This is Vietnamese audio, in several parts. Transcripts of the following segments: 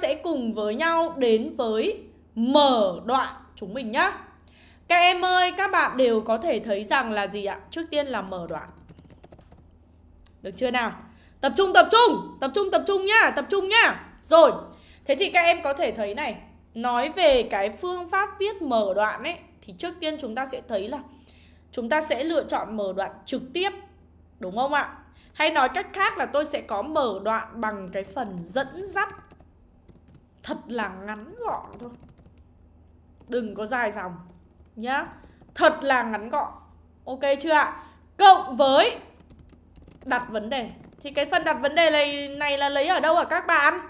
sẽ cùng với nhau đến với mở đoạn chúng mình nhá. Các em ơi, các bạn đều có thể thấy rằng là gì ạ? Trước tiên là mở đoạn. Được chưa nào? Tập trung, tập trung, tập trung, tập trung nhá, tập trung nhá. Rồi, thế thì các em có thể thấy này, nói về cái phương pháp viết mở đoạn ấy, thì trước tiên chúng ta sẽ thấy là chúng ta sẽ lựa chọn mở đoạn trực tiếp, đúng không ạ? Hay nói cách khác là tôi sẽ có mở đoạn bằng cái phần dẫn dắt thật là ngắn gọn thôi đừng có dài dòng nhá thật là ngắn gọn ok chưa ạ cộng với đặt vấn đề thì cái phần đặt vấn đề này này là lấy ở đâu hả các bạn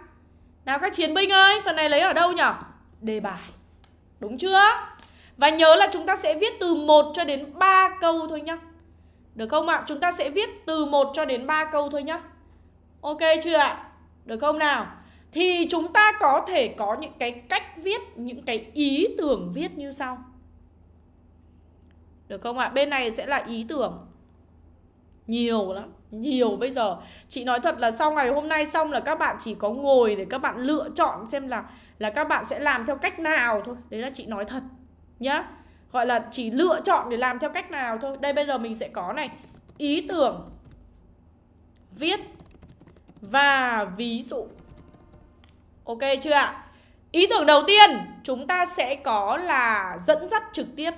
nào các chiến binh ơi phần này lấy ở đâu nhở đề bài đúng chưa và nhớ là chúng ta sẽ viết từ 1 cho đến 3 câu thôi nhá được không ạ? Chúng ta sẽ viết từ 1 cho đến 3 câu thôi nhá Ok chưa ạ? Được không nào? thì chúng ta có thể có những cái cách viết những cái ý tưởng viết như sau được không ạ à? bên này sẽ là ý tưởng nhiều lắm nhiều bây giờ chị nói thật là sau ngày hôm nay xong là các bạn chỉ có ngồi để các bạn lựa chọn xem là là các bạn sẽ làm theo cách nào thôi đấy là chị nói thật nhá gọi là chỉ lựa chọn để làm theo cách nào thôi đây bây giờ mình sẽ có này ý tưởng viết và ví dụ Ok chưa ạ? Ý tưởng đầu tiên chúng ta sẽ có là dẫn dắt trực tiếp.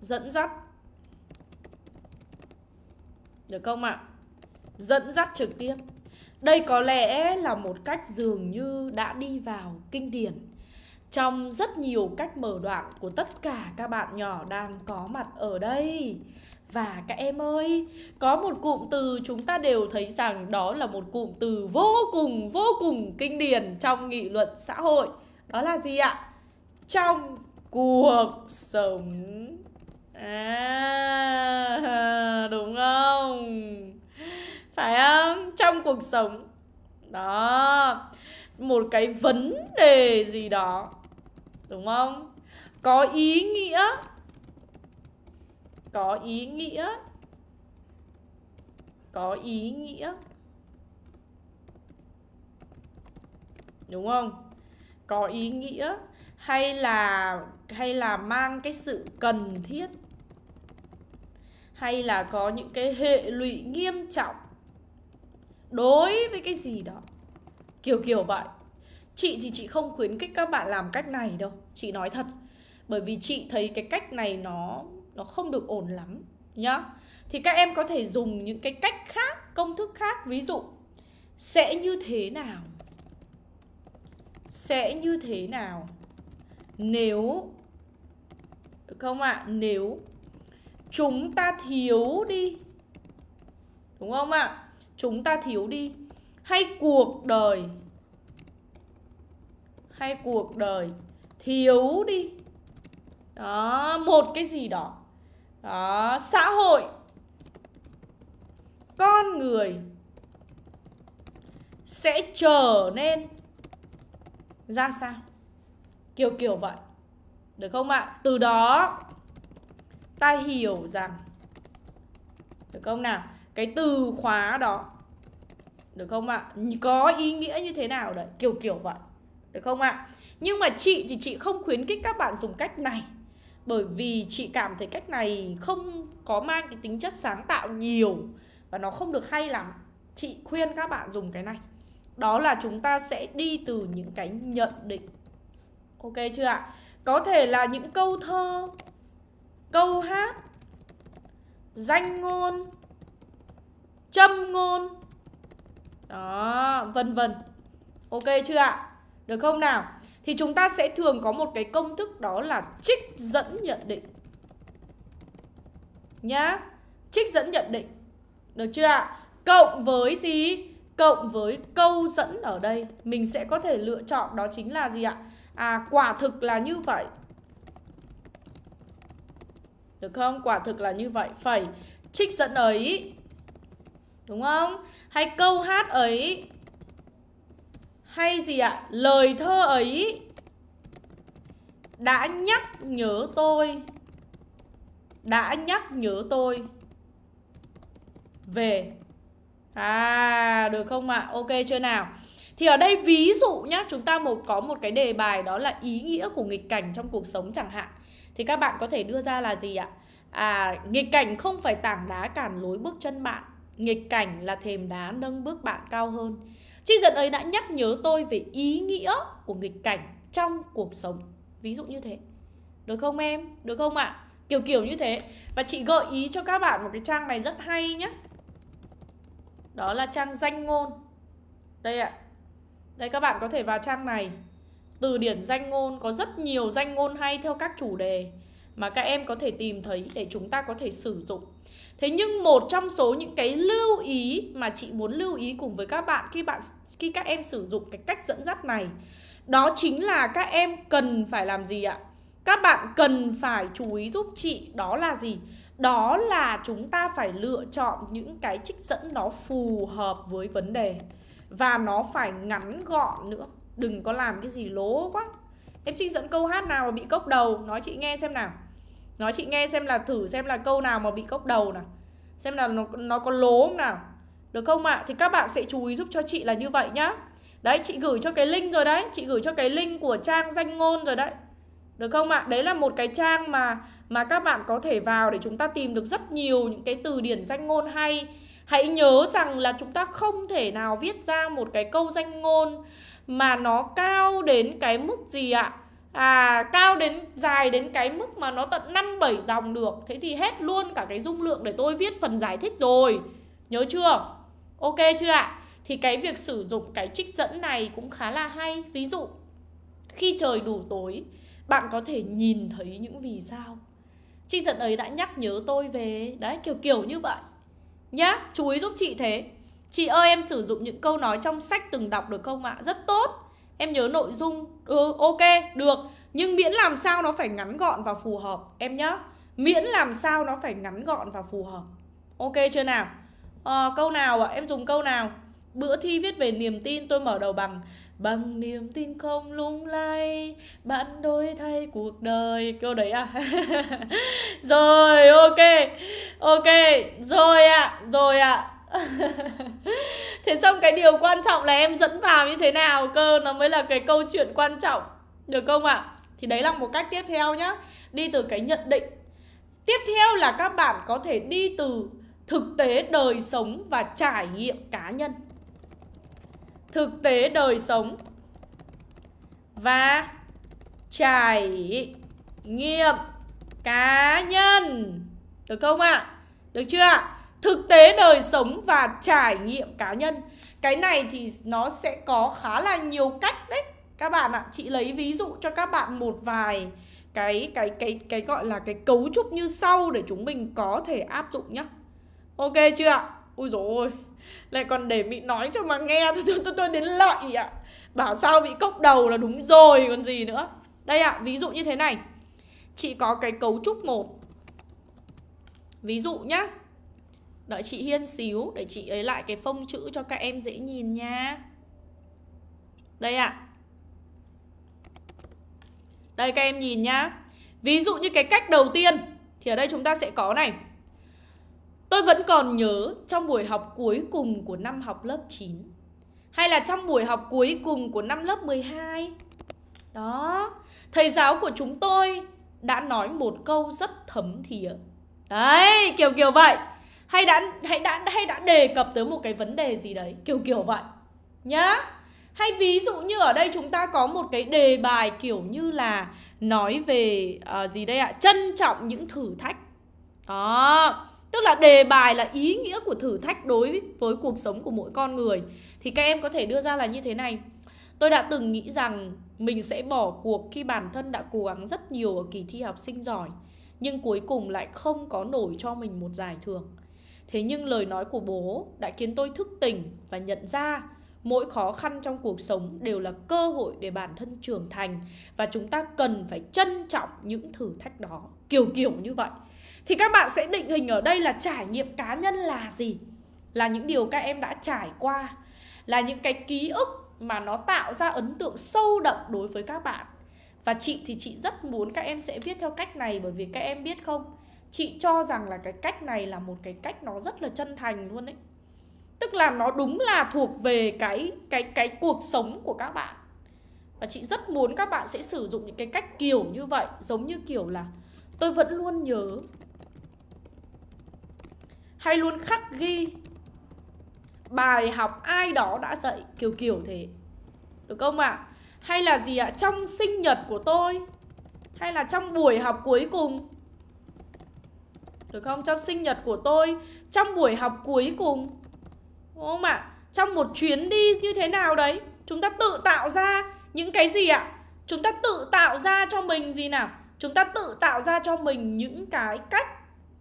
Dẫn dắt. Được không ạ? Dẫn dắt trực tiếp. Đây có lẽ là một cách dường như đã đi vào kinh điển trong rất nhiều cách mở đoạn của tất cả các bạn nhỏ đang có mặt ở đây và các em ơi, có một cụm từ chúng ta đều thấy rằng đó là một cụm từ vô cùng vô cùng kinh điển trong nghị luận xã hội. Đó là gì ạ? Trong cuộc sống. À, đúng không? Phải không? Trong cuộc sống. Đó. Một cái vấn đề gì đó. Đúng không? Có ý nghĩa có ý nghĩa có ý nghĩa đúng không có ý nghĩa hay là hay là mang cái sự cần thiết hay là có những cái hệ lụy nghiêm trọng đối với cái gì đó kiểu kiểu vậy chị thì chị không khuyến khích các bạn làm cách này đâu chị nói thật bởi vì chị thấy cái cách này nó nó không được ổn lắm nhá thì các em có thể dùng những cái cách khác công thức khác ví dụ sẽ như thế nào sẽ như thế nào nếu được không ạ à? nếu chúng ta thiếu đi đúng không ạ à? chúng ta thiếu đi hay cuộc đời hay cuộc đời thiếu đi đó một cái gì đó đó xã hội con người sẽ trở nên ra sao kiểu kiểu vậy được không ạ từ đó ta hiểu rằng được không nào cái từ khóa đó được không ạ có ý nghĩa như thế nào đấy kiểu kiểu vậy được không ạ nhưng mà chị thì chị không khuyến khích các bạn dùng cách này bởi vì chị cảm thấy cách này không có mang cái tính chất sáng tạo nhiều và nó không được hay lắm chị khuyên các bạn dùng cái này đó là chúng ta sẽ đi từ những cái nhận định ok chưa ạ có thể là những câu thơ câu hát danh ngôn châm ngôn đó vân vân ok chưa ạ được không nào thì chúng ta sẽ thường có một cái công thức đó là trích dẫn nhận định nhá trích dẫn nhận định được chưa ạ cộng với gì cộng với câu dẫn ở đây mình sẽ có thể lựa chọn đó chính là gì ạ à quả thực là như vậy được không quả thực là như vậy phải trích dẫn ấy đúng không hay câu hát ấy hay gì ạ? Lời thơ ấy đã nhắc nhớ tôi đã nhắc nhớ tôi về à được không ạ ok chưa nào thì ở đây ví dụ nhá chúng ta một có một cái đề bài đó là ý nghĩa của nghịch cảnh trong cuộc sống chẳng hạn thì các bạn có thể đưa ra là gì ạ à nghịch cảnh không phải tảng đá cản lối bước chân bạn nghịch cảnh là thềm đá nâng bước bạn cao hơn Trích giật ấy đã nhắc nhớ tôi về ý nghĩa của nghịch cảnh trong cuộc sống. Ví dụ như thế. Được không em? Được không ạ? À? Kiểu kiểu như thế. Và chị gợi ý cho các bạn một cái trang này rất hay nhé. Đó là trang danh ngôn. Đây ạ. Đây các bạn có thể vào trang này. Từ điển danh ngôn có rất nhiều danh ngôn hay theo các chủ đề mà các em có thể tìm thấy để chúng ta có thể sử dụng Thế nhưng một trong số những cái lưu ý mà chị muốn lưu ý cùng với các bạn khi bạn khi các em sử dụng cái cách dẫn dắt này đó chính là các em cần phải làm gì ạ? Các bạn cần phải chú ý giúp chị đó là gì? Đó là chúng ta phải lựa chọn những cái trích dẫn nó phù hợp với vấn đề và nó phải ngắn gọn nữa. Đừng có làm cái gì lố quá. Em trích dẫn câu hát nào mà bị cốc đầu, nói chị nghe xem nào nói chị nghe xem là thử xem là câu nào mà bị cốc đầu nào xem là nó nó có lố không nào được không ạ à? thì các bạn sẽ chú ý giúp cho chị là như vậy nhá đấy chị gửi cho cái link rồi đấy chị gửi cho cái link của trang danh ngôn rồi đấy được không ạ à? đấy là một cái trang mà mà các bạn có thể vào để chúng ta tìm được rất nhiều những cái từ điển danh ngôn hay hãy nhớ rằng là chúng ta không thể nào viết ra một cái câu danh ngôn mà nó cao đến cái mức gì ạ à? à, cao đến dài đến cái mức mà nó tận 5 7 dòng được. Thế thì hết luôn cả cái dung lượng để tôi viết phần giải thích rồi. Nhớ chưa? Ok chưa ạ? Thì cái việc sử dụng cái trích dẫn này cũng khá là hay. Ví dụ khi trời đủ tối, bạn có thể nhìn thấy những vì sao. Trích dẫn ấy đã nhắc nhớ tôi về đấy kiểu kiểu như vậy. Nhá, chú ý giúp chị thế. Chị ơi em sử dụng những câu nói trong sách từng đọc được không ạ? Rất tốt. Em nhớ nội dung ừ, ok được nhưng miễn làm sao nó phải ngắn gọn và phù hợp em nhá miễn làm sao nó phải ngắn gọn và phù hợp ok chưa nào à, câu nào ạ à? em dùng câu nào bữa thi viết về niềm tin tôi mở đầu bằng bằng niềm tin không lung lay bạn đôi thay cuộc đời câu đấy à rồi ok ok rồi ạ à, rồi ạ à. thế xong cái điều quan trọng là em dẫn vào như thế nào cơ nó mới là cái câu chuyện quan trọng được không ạ à? thì đấy là một cách tiếp theo nhá đi từ cái nhận định tiếp theo là các bạn có thể đi từ thực tế đời sống và trải nghiệm cá nhân thực tế đời sống và trải nghiệm cá nhân được không ạ à? được chưa ạ thực tế đời sống và trải nghiệm cá nhân cái này thì nó sẽ có khá là nhiều cách đấy các bạn ạ chị lấy ví dụ cho các bạn một vài cái cái cái cái gọi là cái cấu trúc như sau để chúng mình có thể áp dụng nhá ok chưa ạ ui rồi lại còn để bị nói cho mà nghe tôi tôi tôi, tôi đến lợi ạ bảo sao bị cốc đầu là đúng rồi còn gì nữa đây ạ ví dụ như thế này chị có cái cấu trúc một ví dụ nhá Đợi chị Hiên xíu để chị ấy lại cái phông chữ cho các em dễ nhìn nha. Đây ạ. À. Đây các em nhìn nhá. Ví dụ như cái cách đầu tiên thì ở đây chúng ta sẽ có này. Tôi vẫn còn nhớ trong buổi học cuối cùng của năm học lớp 9 hay là trong buổi học cuối cùng của năm lớp 12. Đó, thầy giáo của chúng tôi đã nói một câu rất thấm thía. Đấy, kiểu kiểu vậy hay đã hay đã hay đã đề cập tới một cái vấn đề gì đấy kiểu kiểu vậy nhá hay ví dụ như ở đây chúng ta có một cái đề bài kiểu như là nói về uh, gì đây ạ trân trọng những thử thách đó tức là đề bài là ý nghĩa của thử thách đối với cuộc sống của mỗi con người thì các em có thể đưa ra là như thế này tôi đã từng nghĩ rằng mình sẽ bỏ cuộc khi bản thân đã cố gắng rất nhiều ở kỳ thi học sinh giỏi nhưng cuối cùng lại không có nổi cho mình một giải thưởng thế nhưng lời nói của bố đã khiến tôi thức tỉnh và nhận ra mỗi khó khăn trong cuộc sống đều là cơ hội để bản thân trưởng thành và chúng ta cần phải trân trọng những thử thách đó kiểu kiểu như vậy thì các bạn sẽ định hình ở đây là trải nghiệm cá nhân là gì là những điều các em đã trải qua là những cái ký ức mà nó tạo ra ấn tượng sâu đậm đối với các bạn và chị thì chị rất muốn các em sẽ viết theo cách này bởi vì các em biết không chị cho rằng là cái cách này là một cái cách nó rất là chân thành luôn đấy tức là nó đúng là thuộc về cái cái cái cuộc sống của các bạn và chị rất muốn các bạn sẽ sử dụng những cái cách kiểu như vậy giống như kiểu là tôi vẫn luôn nhớ hay luôn khắc ghi bài học ai đó đã dạy kiểu kiểu thế được không ạ à? hay là gì ạ à? trong sinh nhật của tôi hay là trong buổi học cuối cùng được không? Trong sinh nhật của tôi Trong buổi học cuối cùng Đúng không ạ? Trong một chuyến đi như thế nào đấy Chúng ta tự tạo ra những cái gì ạ? Chúng ta tự tạo ra cho mình gì nào? Chúng ta tự tạo ra cho mình những cái cách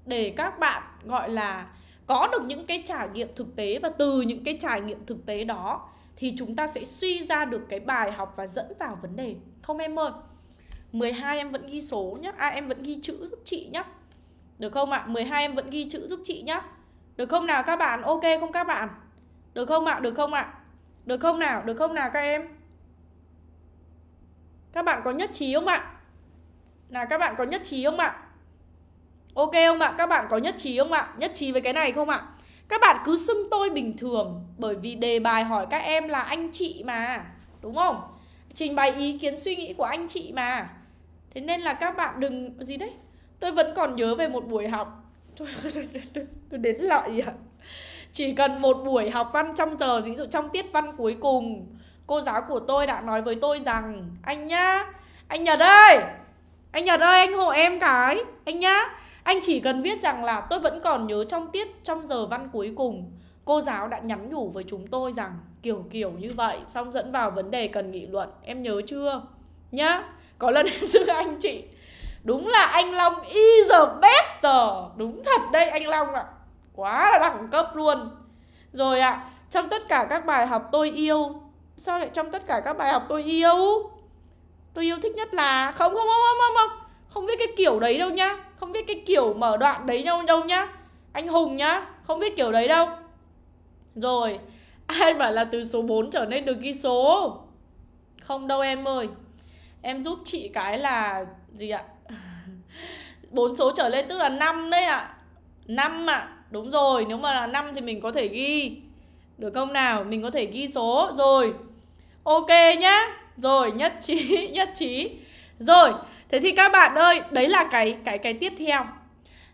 Để các bạn gọi là Có được những cái trải nghiệm thực tế Và từ những cái trải nghiệm thực tế đó Thì chúng ta sẽ suy ra được cái bài học Và dẫn vào vấn đề Không em ơi 12 em vẫn ghi số nhá À em vẫn ghi chữ giúp chị nhá được không ạ? À? 12 em vẫn ghi chữ giúp chị nhá. Được không nào các bạn? Ok không các bạn? Được không ạ? Được không ạ? Được không nào? Được không nào các em? Các bạn có nhất trí không ạ? Là các bạn có nhất trí không ạ? Ok không ạ? Các bạn có nhất trí không ạ? Nhất trí với cái này không ạ? Các bạn cứ xưng tôi bình thường bởi vì đề bài hỏi các em là anh chị mà, đúng không? Trình bày ý kiến suy nghĩ của anh chị mà. Thế nên là các bạn đừng gì đấy, tôi vẫn còn nhớ về một buổi học tôi, tôi, đến lợi ạ chỉ cần một buổi học văn trong giờ ví dụ trong tiết văn cuối cùng cô giáo của tôi đã nói với tôi rằng anh nhá anh nhật ơi anh nhật ơi anh hộ em cái anh nhá anh chỉ cần viết rằng là tôi vẫn còn nhớ trong tiết trong giờ văn cuối cùng cô giáo đã nhắn nhủ với chúng tôi rằng kiểu kiểu như vậy xong dẫn vào vấn đề cần nghị luận em nhớ chưa nhá có lần em giữ anh chị Đúng là anh Long is the best Đúng thật đây anh Long ạ Quá là đẳng cấp luôn Rồi ạ Trong tất cả các bài học tôi yêu Sao lại trong tất cả các bài học tôi yêu Tôi yêu thích nhất là Không không không không không không Không biết cái kiểu đấy đâu nhá Không biết cái kiểu mở đoạn đấy đâu đâu nhá Anh Hùng nhá Không biết kiểu đấy đâu Rồi Ai bảo là từ số 4 trở nên được ghi số Không đâu em ơi Em giúp chị cái là gì ạ bốn số trở lên tức là 5 đấy ạ à. 5 ạ à. Đúng rồi nếu mà là 5 thì mình có thể ghi Được không nào Mình có thể ghi số Rồi Ok nhá Rồi nhất trí Nhất trí Rồi Thế thì các bạn ơi Đấy là cái cái cái tiếp theo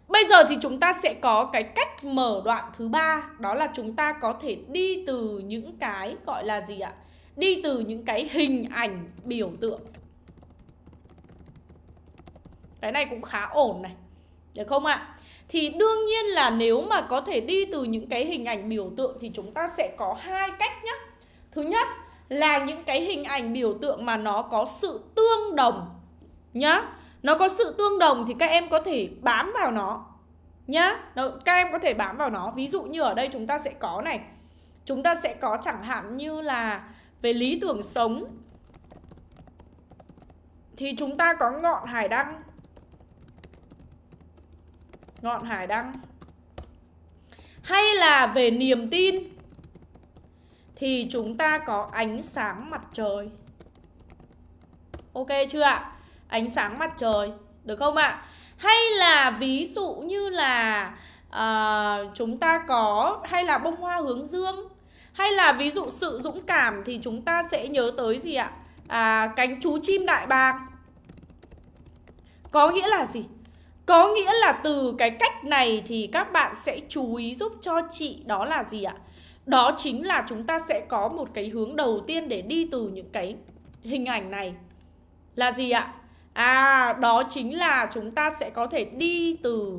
Bây giờ thì chúng ta sẽ có cái cách mở đoạn thứ ba Đó là chúng ta có thể đi từ những cái gọi là gì ạ? Đi từ những cái hình ảnh biểu tượng cái này cũng khá ổn này được không ạ à? thì đương nhiên là nếu mà có thể đi từ những cái hình ảnh biểu tượng thì chúng ta sẽ có hai cách nhé thứ nhất là những cái hình ảnh biểu tượng mà nó có sự tương đồng nhá nó có sự tương đồng thì các em có thể bám vào nó nhá nó, các em có thể bám vào nó ví dụ như ở đây chúng ta sẽ có này chúng ta sẽ có chẳng hạn như là về lý tưởng sống thì chúng ta có ngọn hải đăng ngọn hải đăng hay là về niềm tin thì chúng ta có ánh sáng mặt trời ok chưa ạ ánh sáng mặt trời được không ạ hay là ví dụ như là uh, chúng ta có hay là bông hoa hướng dương hay là ví dụ sự dũng cảm thì chúng ta sẽ nhớ tới gì ạ à, cánh chú chim đại bàng có nghĩa là gì có nghĩa là từ cái cách này thì các bạn sẽ chú ý giúp cho chị đó là gì ạ? Đó chính là chúng ta sẽ có một cái hướng đầu tiên để đi từ những cái hình ảnh này Là gì ạ? À, đó chính là chúng ta sẽ có thể đi từ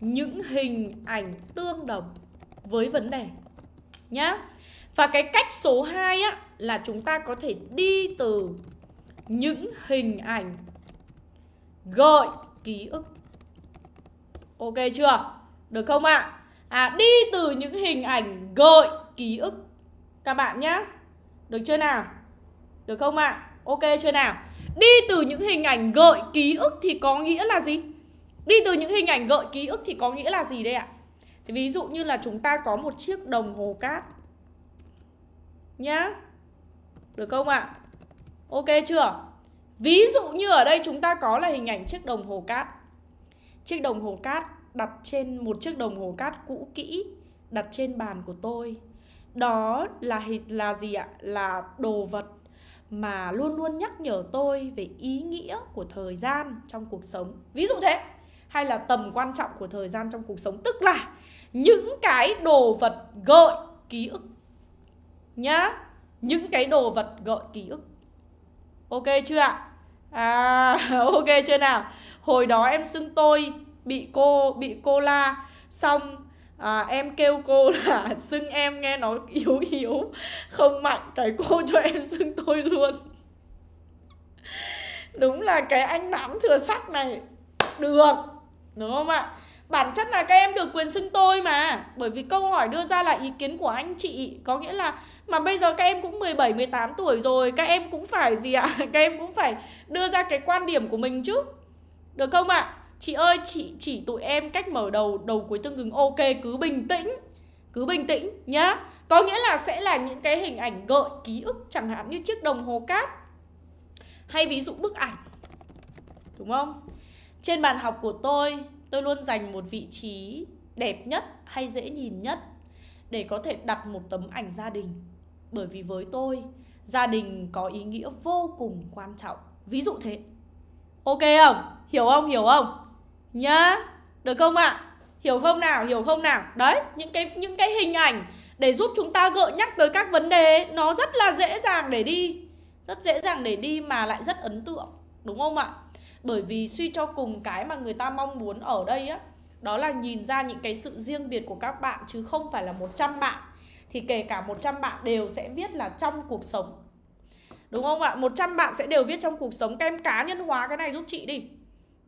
những hình ảnh tương đồng với vấn đề Nhá Và cái cách số 2 á, là chúng ta có thể đi từ những hình ảnh gợi ký ức Ok chưa? Được không ạ? À? à, đi từ những hình ảnh gợi ký ức các bạn nhá. Được chưa nào? Được không ạ? À? Ok chưa nào? Đi từ những hình ảnh gợi ký ức thì có nghĩa là gì? Đi từ những hình ảnh gợi ký ức thì có nghĩa là gì đây ạ? Thì ví dụ như là chúng ta có một chiếc đồng hồ cát nhá. Được không ạ? À? Ok chưa? Ví dụ như ở đây chúng ta có là hình ảnh chiếc đồng hồ cát Chiếc đồng hồ cát đặt trên một chiếc đồng hồ cát cũ kỹ đặt trên bàn của tôi Đó là là gì ạ? Là đồ vật mà luôn luôn nhắc nhở tôi về ý nghĩa của thời gian trong cuộc sống Ví dụ thế hay là tầm quan trọng của thời gian trong cuộc sống Tức là những cái đồ vật gợi ký ức Nhá Những cái đồ vật gợi ký ức Ok chưa ạ? à ok chưa nào hồi đó em xưng tôi bị cô bị cô la xong à, em kêu cô là xưng em nghe nó yếu yếu không mạnh cái cô cho em xưng tôi luôn đúng là cái anh nắm thừa sắc này được đúng không ạ Bản chất là các em được quyền xưng tôi mà Bởi vì câu hỏi đưa ra là ý kiến của anh chị Có nghĩa là mà bây giờ các em cũng 17, 18 tuổi rồi Các em cũng phải gì ạ? Các em cũng phải đưa ra cái quan điểm của mình chứ Được không ạ? Chị ơi, chị chỉ tụi em cách mở đầu, đầu cuối tương ứng ok Cứ bình tĩnh, cứ bình tĩnh nhá Có nghĩa là sẽ là những cái hình ảnh gợi ký ức Chẳng hạn như chiếc đồng hồ cát Hay ví dụ bức ảnh Đúng không? Trên bàn học của tôi tôi luôn dành một vị trí đẹp nhất hay dễ nhìn nhất để có thể đặt một tấm ảnh gia đình bởi vì với tôi gia đình có ý nghĩa vô cùng quan trọng ví dụ thế ok không hiểu không hiểu không nhá được không ạ à? hiểu không nào hiểu không nào đấy những cái những cái hình ảnh để giúp chúng ta gợi nhắc tới các vấn đề nó rất là dễ dàng để đi rất dễ dàng để đi mà lại rất ấn tượng đúng không ạ bởi vì suy cho cùng cái mà người ta mong muốn ở đây á đó là nhìn ra những cái sự riêng biệt của các bạn chứ không phải là 100 bạn thì kể cả 100 bạn đều sẽ viết là trong cuộc sống đúng không ạ 100 bạn sẽ đều viết trong cuộc sống các em cá nhân hóa cái này giúp chị đi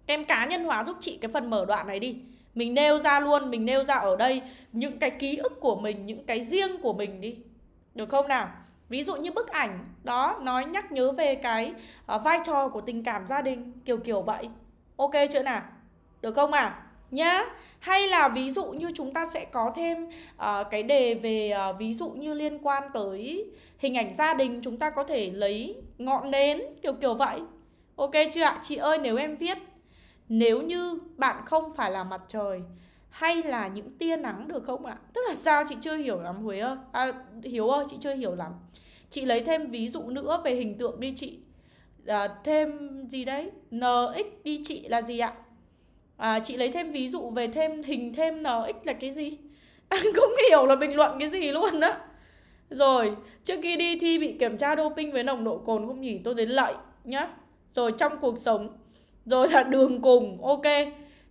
các em cá nhân hóa giúp chị cái phần mở đoạn này đi mình nêu ra luôn mình nêu ra ở đây những cái ký ức của mình những cái riêng của mình đi được không nào ví dụ như bức ảnh đó nói nhắc nhớ về cái uh, vai trò của tình cảm gia đình kiểu kiểu vậy ok chưa nào được không à? nhá hay là ví dụ như chúng ta sẽ có thêm uh, cái đề về uh, ví dụ như liên quan tới hình ảnh gia đình chúng ta có thể lấy ngọn nến kiểu kiểu vậy ok chưa ạ chị ơi nếu em viết nếu như bạn không phải là mặt trời hay là những tia nắng được không ạ? Tức là sao chị chưa hiểu lắm Huế ơi? À, Hiếu ơi, chị chưa hiểu lắm. Chị lấy thêm ví dụ nữa về hình tượng đi chị. À, thêm gì đấy? NX đi chị là gì ạ? À, chị lấy thêm ví dụ về thêm hình thêm NX là cái gì? Anh không hiểu là bình luận cái gì luôn đó. Rồi, trước khi đi thi bị kiểm tra doping với nồng độ cồn không nhỉ? Tôi đến lợi nhá. Rồi trong cuộc sống. Rồi là đường cùng, ok.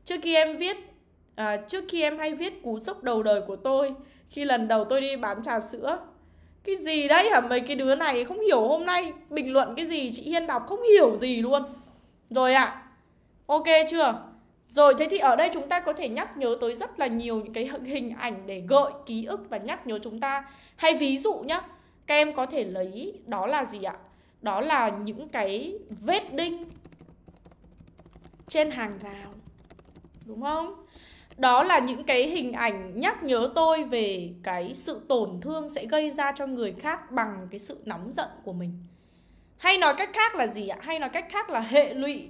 Trước khi em viết à, trước khi em hay viết cú sốc đầu đời của tôi khi lần đầu tôi đi bán trà sữa cái gì đấy hả mấy cái đứa này không hiểu hôm nay bình luận cái gì chị hiên đọc không hiểu gì luôn rồi ạ à, ok chưa rồi thế thì ở đây chúng ta có thể nhắc nhớ tới rất là nhiều những cái hình ảnh để gợi ký ức và nhắc nhớ chúng ta hay ví dụ nhá các em có thể lấy đó là gì ạ đó là những cái vết đinh trên hàng rào đúng không đó là những cái hình ảnh nhắc nhớ tôi về cái sự tổn thương sẽ gây ra cho người khác bằng cái sự nóng giận của mình hay nói cách khác là gì ạ hay nói cách khác là hệ lụy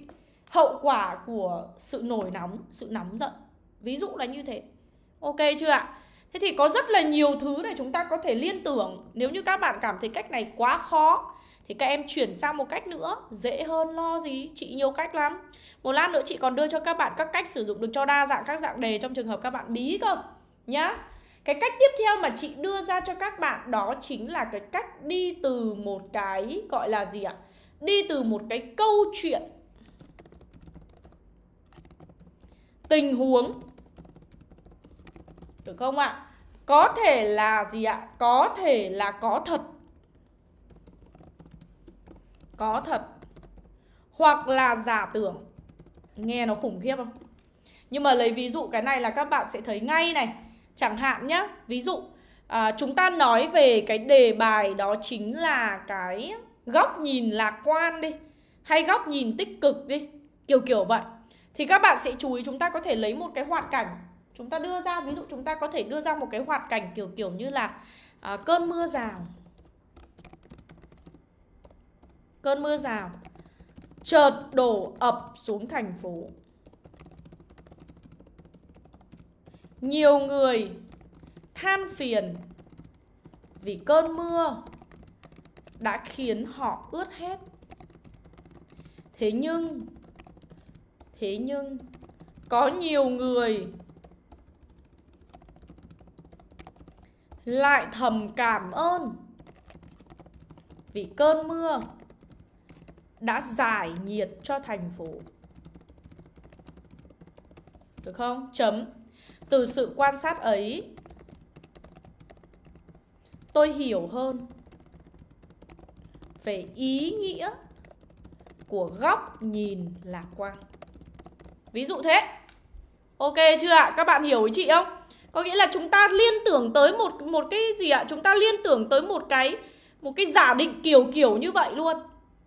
hậu quả của sự nổi nóng sự nóng giận ví dụ là như thế ok chưa ạ thế thì có rất là nhiều thứ để chúng ta có thể liên tưởng nếu như các bạn cảm thấy cách này quá khó thì các em chuyển sang một cách nữa dễ hơn lo gì chị nhiều cách lắm một lát nữa chị còn đưa cho các bạn các cách sử dụng được cho đa dạng các dạng đề trong trường hợp các bạn bí cơ nhá cái cách tiếp theo mà chị đưa ra cho các bạn đó chính là cái cách đi từ một cái gọi là gì ạ đi từ một cái câu chuyện tình huống được không ạ có thể là gì ạ có thể là có thật có thật Hoặc là giả tưởng Nghe nó khủng khiếp không? Nhưng mà lấy ví dụ cái này là các bạn sẽ thấy ngay này Chẳng hạn nhá Ví dụ à, chúng ta nói về cái đề bài đó chính là cái góc nhìn lạc quan đi Hay góc nhìn tích cực đi Kiểu kiểu vậy Thì các bạn sẽ chú ý chúng ta có thể lấy một cái hoạt cảnh Chúng ta đưa ra, ví dụ chúng ta có thể đưa ra một cái hoạt cảnh kiểu kiểu như là à, cơn mưa rào cơn mưa rào chợt đổ ập xuống thành phố nhiều người than phiền vì cơn mưa đã khiến họ ướt hết thế nhưng thế nhưng có nhiều người lại thầm cảm ơn vì cơn mưa đã giải nhiệt cho thành phố. Được không? Chấm. Từ sự quan sát ấy, tôi hiểu hơn về ý nghĩa của góc nhìn lạc quan. Ví dụ thế. Ok chưa ạ? Các bạn hiểu ý chị không? Có nghĩa là chúng ta liên tưởng tới một một cái gì ạ? Chúng ta liên tưởng tới một cái một cái giả định kiểu kiểu như vậy luôn.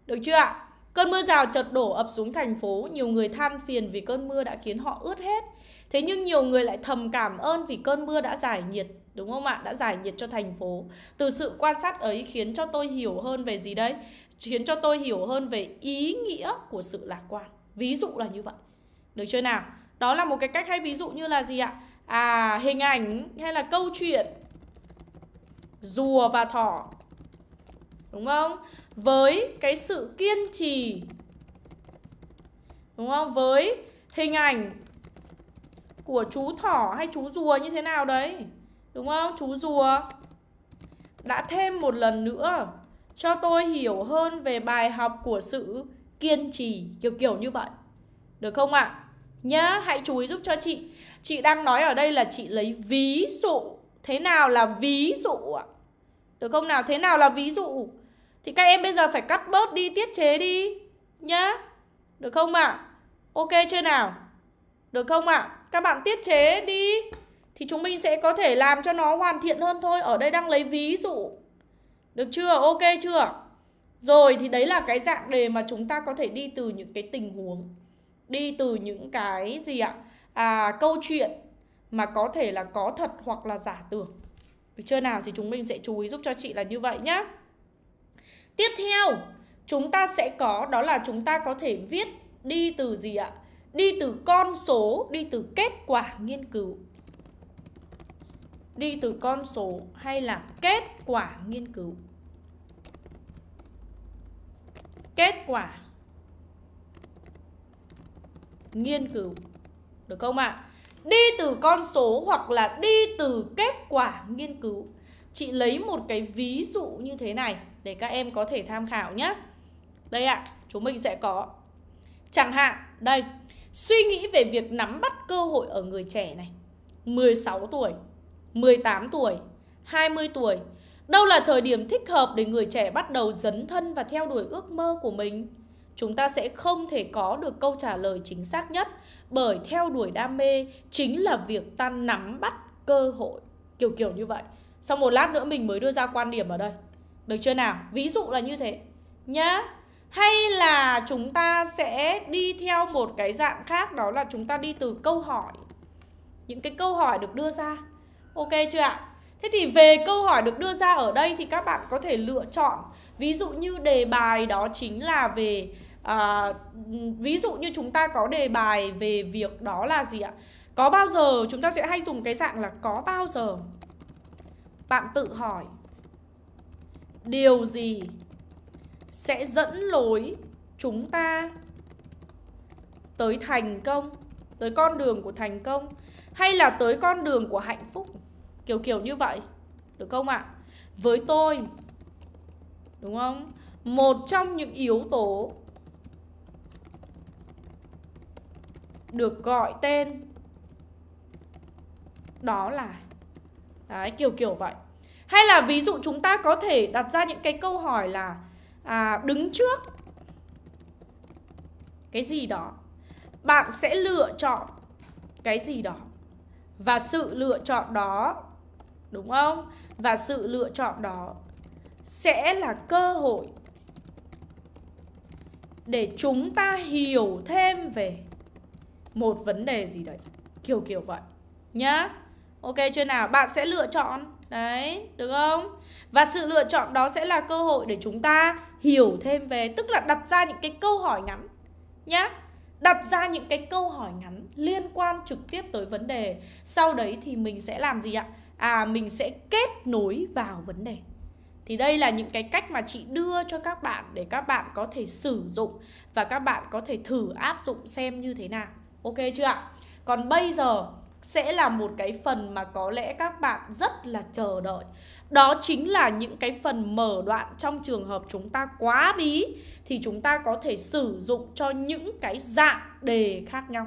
Được chưa ạ? Cơn mưa rào chợt đổ ập xuống thành phố, nhiều người than phiền vì cơn mưa đã khiến họ ướt hết. Thế nhưng nhiều người lại thầm cảm ơn vì cơn mưa đã giải nhiệt, đúng không ạ? Đã giải nhiệt cho thành phố. Từ sự quan sát ấy khiến cho tôi hiểu hơn về gì đấy? Khiến cho tôi hiểu hơn về ý nghĩa của sự lạc quan. Ví dụ là như vậy. Được chưa nào? Đó là một cái cách hay ví dụ như là gì ạ? À, hình ảnh hay là câu chuyện rùa và thỏ đúng không với cái sự kiên trì đúng không với hình ảnh của chú thỏ hay chú rùa như thế nào đấy đúng không chú rùa đã thêm một lần nữa cho tôi hiểu hơn về bài học của sự kiên trì kiểu kiểu như vậy được không ạ à? nhá hãy chú ý giúp cho chị chị đang nói ở đây là chị lấy ví dụ thế nào là ví dụ ạ được không nào thế nào là ví dụ thì các em bây giờ phải cắt bớt đi, tiết chế đi Nhá Được không ạ? À? Ok chưa nào? Được không ạ? À? Các bạn tiết chế đi Thì chúng mình sẽ có thể làm cho nó hoàn thiện hơn thôi Ở đây đang lấy ví dụ Được chưa? Ok chưa? Rồi thì đấy là cái dạng đề mà chúng ta có thể đi từ những cái tình huống Đi từ những cái gì ạ? À, câu chuyện mà có thể là có thật hoặc là giả tưởng Được chưa nào? Thì chúng mình sẽ chú ý giúp cho chị là như vậy nhé. Tiếp theo, chúng ta sẽ có đó là chúng ta có thể viết đi từ gì ạ? Đi từ con số, đi từ kết quả nghiên cứu. Đi từ con số hay là kết quả nghiên cứu. Kết quả nghiên cứu. Được không ạ? Đi từ con số hoặc là đi từ kết quả nghiên cứu. Chị lấy một cái ví dụ như thế này để các em có thể tham khảo nhé. Đây ạ, à, chúng mình sẽ có. Chẳng hạn, đây, suy nghĩ về việc nắm bắt cơ hội ở người trẻ này. 16 tuổi, 18 tuổi, 20 tuổi. Đâu là thời điểm thích hợp để người trẻ bắt đầu dấn thân và theo đuổi ước mơ của mình? Chúng ta sẽ không thể có được câu trả lời chính xác nhất bởi theo đuổi đam mê chính là việc ta nắm bắt cơ hội kiểu kiểu như vậy. Sau một lát nữa mình mới đưa ra quan điểm ở đây. Được chưa nào? Ví dụ là như thế nhá. Hay là chúng ta sẽ đi theo một cái dạng khác đó là chúng ta đi từ câu hỏi. Những cái câu hỏi được đưa ra. Ok chưa ạ? Thế thì về câu hỏi được đưa ra ở đây thì các bạn có thể lựa chọn Ví dụ như đề bài đó chính là về à, Ví dụ như chúng ta có đề bài về việc đó là gì ạ? Có bao giờ chúng ta sẽ hay dùng cái dạng là có bao giờ Bạn tự hỏi điều gì sẽ dẫn lối chúng ta tới thành công tới con đường của thành công hay là tới con đường của hạnh phúc kiểu kiểu như vậy được không ạ với tôi đúng không một trong những yếu tố được gọi tên đó là đấy, kiểu kiểu vậy hay là ví dụ chúng ta có thể đặt ra những cái câu hỏi là à, đứng trước cái gì đó bạn sẽ lựa chọn cái gì đó và sự lựa chọn đó đúng không và sự lựa chọn đó sẽ là cơ hội để chúng ta hiểu thêm về một vấn đề gì đấy kiểu kiểu vậy nhá ok chưa nào bạn sẽ lựa chọn Đấy, được không? Và sự lựa chọn đó sẽ là cơ hội để chúng ta hiểu thêm về Tức là đặt ra những cái câu hỏi ngắn Nhá Đặt ra những cái câu hỏi ngắn liên quan trực tiếp tới vấn đề Sau đấy thì mình sẽ làm gì ạ? À, mình sẽ kết nối vào vấn đề thì đây là những cái cách mà chị đưa cho các bạn để các bạn có thể sử dụng và các bạn có thể thử áp dụng xem như thế nào. Ok chưa ạ? Còn bây giờ sẽ là một cái phần mà có lẽ các bạn rất là chờ đợi đó chính là những cái phần mở đoạn trong trường hợp chúng ta quá bí thì chúng ta có thể sử dụng cho những cái dạng đề khác nhau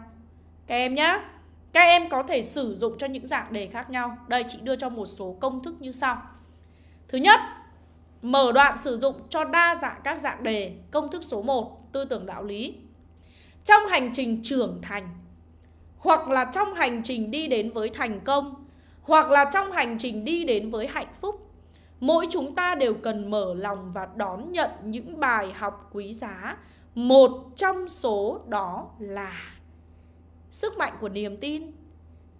các em nhá, các em có thể sử dụng cho những dạng đề khác nhau đây chị đưa cho một số công thức như sau thứ nhất mở đoạn sử dụng cho đa dạng các dạng đề công thức số 1 tư tưởng đạo lý trong hành trình trưởng thành hoặc là trong hành trình đi đến với thành công hoặc là trong hành trình đi đến với hạnh phúc mỗi chúng ta đều cần mở lòng và đón nhận những bài học quý giá một trong số đó là sức mạnh của niềm tin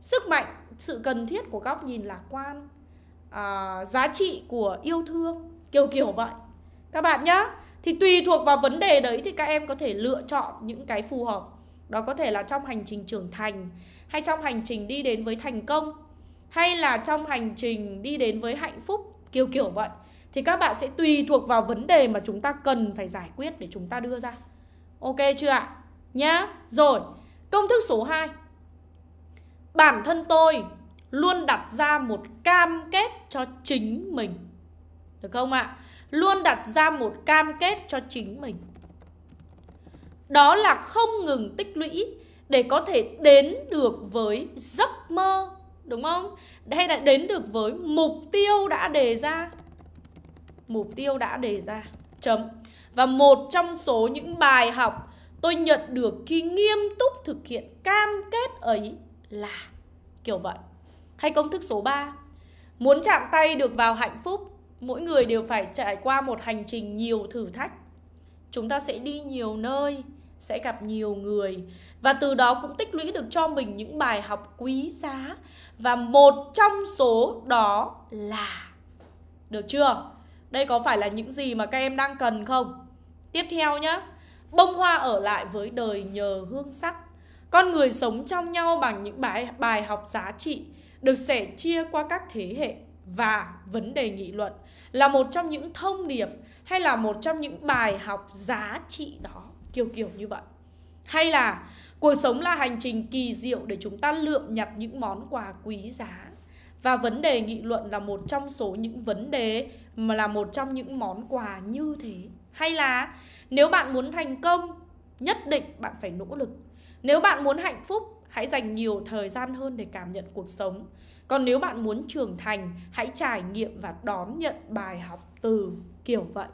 sức mạnh sự cần thiết của góc nhìn lạc quan à, giá trị của yêu thương kiểu kiểu vậy các bạn nhá thì tùy thuộc vào vấn đề đấy thì các em có thể lựa chọn những cái phù hợp đó có thể là trong hành trình trưởng thành hay trong hành trình đi đến với thành công hay là trong hành trình đi đến với hạnh phúc kiểu kiểu vậy thì các bạn sẽ tùy thuộc vào vấn đề mà chúng ta cần phải giải quyết để chúng ta đưa ra ok chưa ạ nhá rồi công thức số 2 bản thân tôi luôn đặt ra một cam kết cho chính mình được không ạ luôn đặt ra một cam kết cho chính mình đó là không ngừng tích lũy để có thể đến được với giấc mơ đúng không hay là đến được với mục tiêu đã đề ra mục tiêu đã đề ra chấm và một trong số những bài học tôi nhận được khi nghiêm túc thực hiện cam kết ấy là kiểu vậy hay công thức số 3 muốn chạm tay được vào hạnh phúc mỗi người đều phải trải qua một hành trình nhiều thử thách chúng ta sẽ đi nhiều nơi sẽ gặp nhiều người và từ đó cũng tích lũy được cho mình những bài học quý giá và một trong số đó là được chưa? Đây có phải là những gì mà các em đang cần không? Tiếp theo nhé Bông hoa ở lại với đời nhờ hương sắc Con người sống trong nhau bằng những bài, bài học giá trị Được sẻ chia qua các thế hệ Và vấn đề nghị luận Là một trong những thông điệp Hay là một trong những bài học giá trị đó kiểu kiểu như vậy hay là cuộc sống là hành trình kỳ diệu để chúng ta lượm nhặt những món quà quý giá và vấn đề nghị luận là một trong số những vấn đề mà là một trong những món quà như thế hay là nếu bạn muốn thành công nhất định bạn phải nỗ lực nếu bạn muốn hạnh phúc hãy dành nhiều thời gian hơn để cảm nhận cuộc sống còn nếu bạn muốn trưởng thành hãy trải nghiệm và đón nhận bài học từ kiểu vậy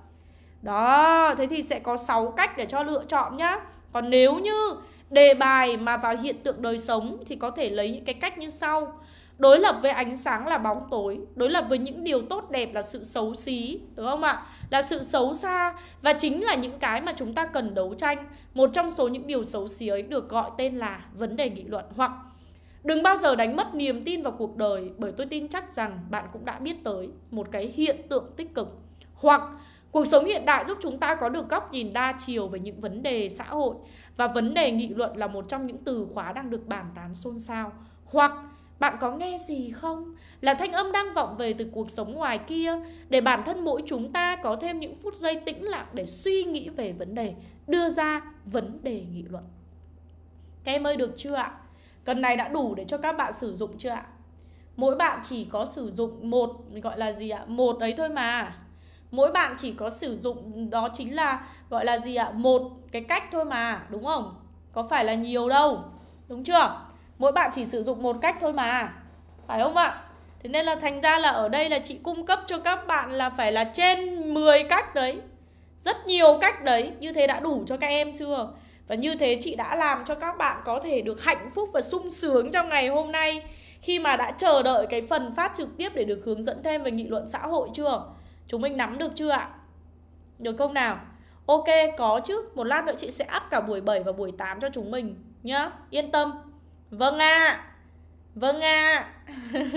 đó, thế thì sẽ có 6 cách để cho lựa chọn nhá Còn nếu như đề bài mà vào hiện tượng đời sống thì có thể lấy những cái cách như sau đối lập với ánh sáng là bóng tối đối lập với những điều tốt đẹp là sự xấu xí đúng không ạ là sự xấu xa và chính là những cái mà chúng ta cần đấu tranh một trong số những điều xấu xí ấy được gọi tên là vấn đề nghị luận hoặc đừng bao giờ đánh mất niềm tin vào cuộc đời bởi tôi tin chắc rằng bạn cũng đã biết tới một cái hiện tượng tích cực hoặc Cuộc sống hiện đại giúp chúng ta có được góc nhìn đa chiều về những vấn đề xã hội và vấn đề nghị luận là một trong những từ khóa đang được bàn tán xôn xao. Hoặc bạn có nghe gì không? Là thanh âm đang vọng về từ cuộc sống ngoài kia để bản thân mỗi chúng ta có thêm những phút giây tĩnh lặng để suy nghĩ về vấn đề, đưa ra vấn đề nghị luận. Các em ơi được chưa ạ? Cần này đã đủ để cho các bạn sử dụng chưa ạ? Mỗi bạn chỉ có sử dụng một gọi là gì ạ? Một ấy thôi mà mỗi bạn chỉ có sử dụng đó chính là gọi là gì ạ một cái cách thôi mà đúng không có phải là nhiều đâu đúng chưa mỗi bạn chỉ sử dụng một cách thôi mà phải không ạ thế nên là thành ra là ở đây là chị cung cấp cho các bạn là phải là trên 10 cách đấy rất nhiều cách đấy như thế đã đủ cho các em chưa và như thế chị đã làm cho các bạn có thể được hạnh phúc và sung sướng trong ngày hôm nay khi mà đã chờ đợi cái phần phát trực tiếp để được hướng dẫn thêm về nghị luận xã hội chưa Chúng mình nắm được chưa ạ? Được không nào? Ok, có chứ. Một lát nữa chị sẽ up cả buổi 7 và buổi 8 cho chúng mình nhá. Yên tâm. Vâng ạ. À. Vâng ạ. À.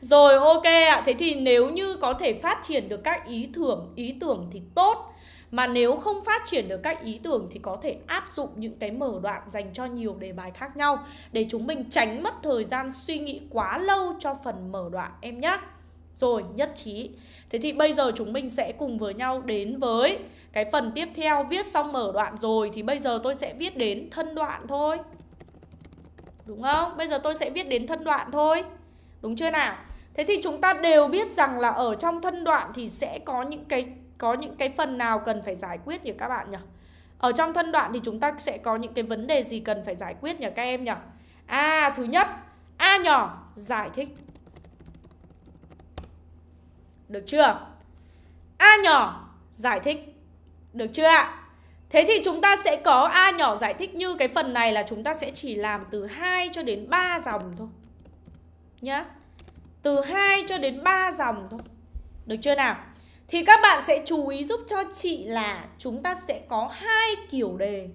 Rồi ok ạ. Thế thì nếu như có thể phát triển được các ý tưởng, ý tưởng thì tốt. Mà nếu không phát triển được các ý tưởng thì có thể áp dụng những cái mở đoạn dành cho nhiều đề bài khác nhau để chúng mình tránh mất thời gian suy nghĩ quá lâu cho phần mở đoạn em nhé. Rồi, nhất trí. Thế thì bây giờ chúng mình sẽ cùng với nhau đến với cái phần tiếp theo viết xong mở đoạn rồi thì bây giờ tôi sẽ viết đến thân đoạn thôi. Đúng không? Bây giờ tôi sẽ viết đến thân đoạn thôi. Đúng chưa nào? Thế thì chúng ta đều biết rằng là ở trong thân đoạn thì sẽ có những cái có những cái phần nào cần phải giải quyết nhỉ các bạn nhỉ? Ở trong thân đoạn thì chúng ta sẽ có những cái vấn đề gì cần phải giải quyết nhỉ các em nhỉ? À, thứ nhất, A nhỏ, giải thích. Được chưa? A nhỏ giải thích. Được chưa ạ? Thế thì chúng ta sẽ có A nhỏ giải thích như cái phần này là chúng ta sẽ chỉ làm từ 2 cho đến 3 dòng thôi. Nhá. Từ 2 cho đến 3 dòng thôi. Được chưa nào? Thì các bạn sẽ chú ý giúp cho chị là chúng ta sẽ có hai kiểu đề.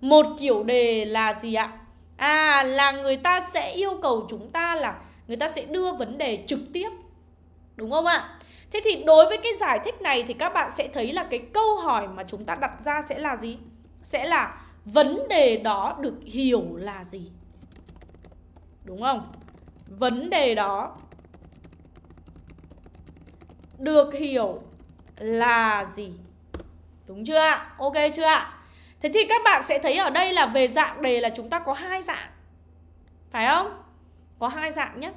Một kiểu đề là gì ạ? À là người ta sẽ yêu cầu chúng ta là người ta sẽ đưa vấn đề trực tiếp. Đúng không ạ? Thế thì đối với cái giải thích này thì các bạn sẽ thấy là cái câu hỏi mà chúng ta đặt ra sẽ là gì? Sẽ là vấn đề đó được hiểu là gì? Đúng không? Vấn đề đó được hiểu là gì? Đúng chưa ạ? Ok chưa ạ? Thế thì các bạn sẽ thấy ở đây là về dạng đề là chúng ta có hai dạng. Phải không? Có hai dạng nhé.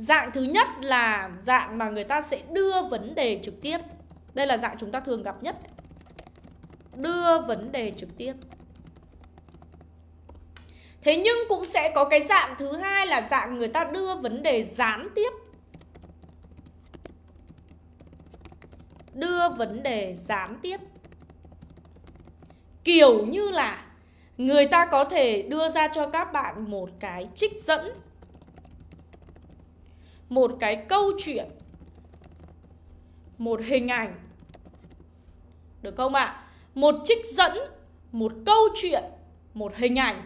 Dạng thứ nhất là dạng mà người ta sẽ đưa vấn đề trực tiếp Đây là dạng chúng ta thường gặp nhất Đưa vấn đề trực tiếp Thế nhưng cũng sẽ có cái dạng thứ hai là dạng người ta đưa vấn đề gián tiếp Đưa vấn đề gián tiếp Kiểu như là người ta có thể đưa ra cho các bạn một cái trích dẫn một cái câu chuyện một hình ảnh được không ạ à? một trích dẫn một câu chuyện một hình ảnh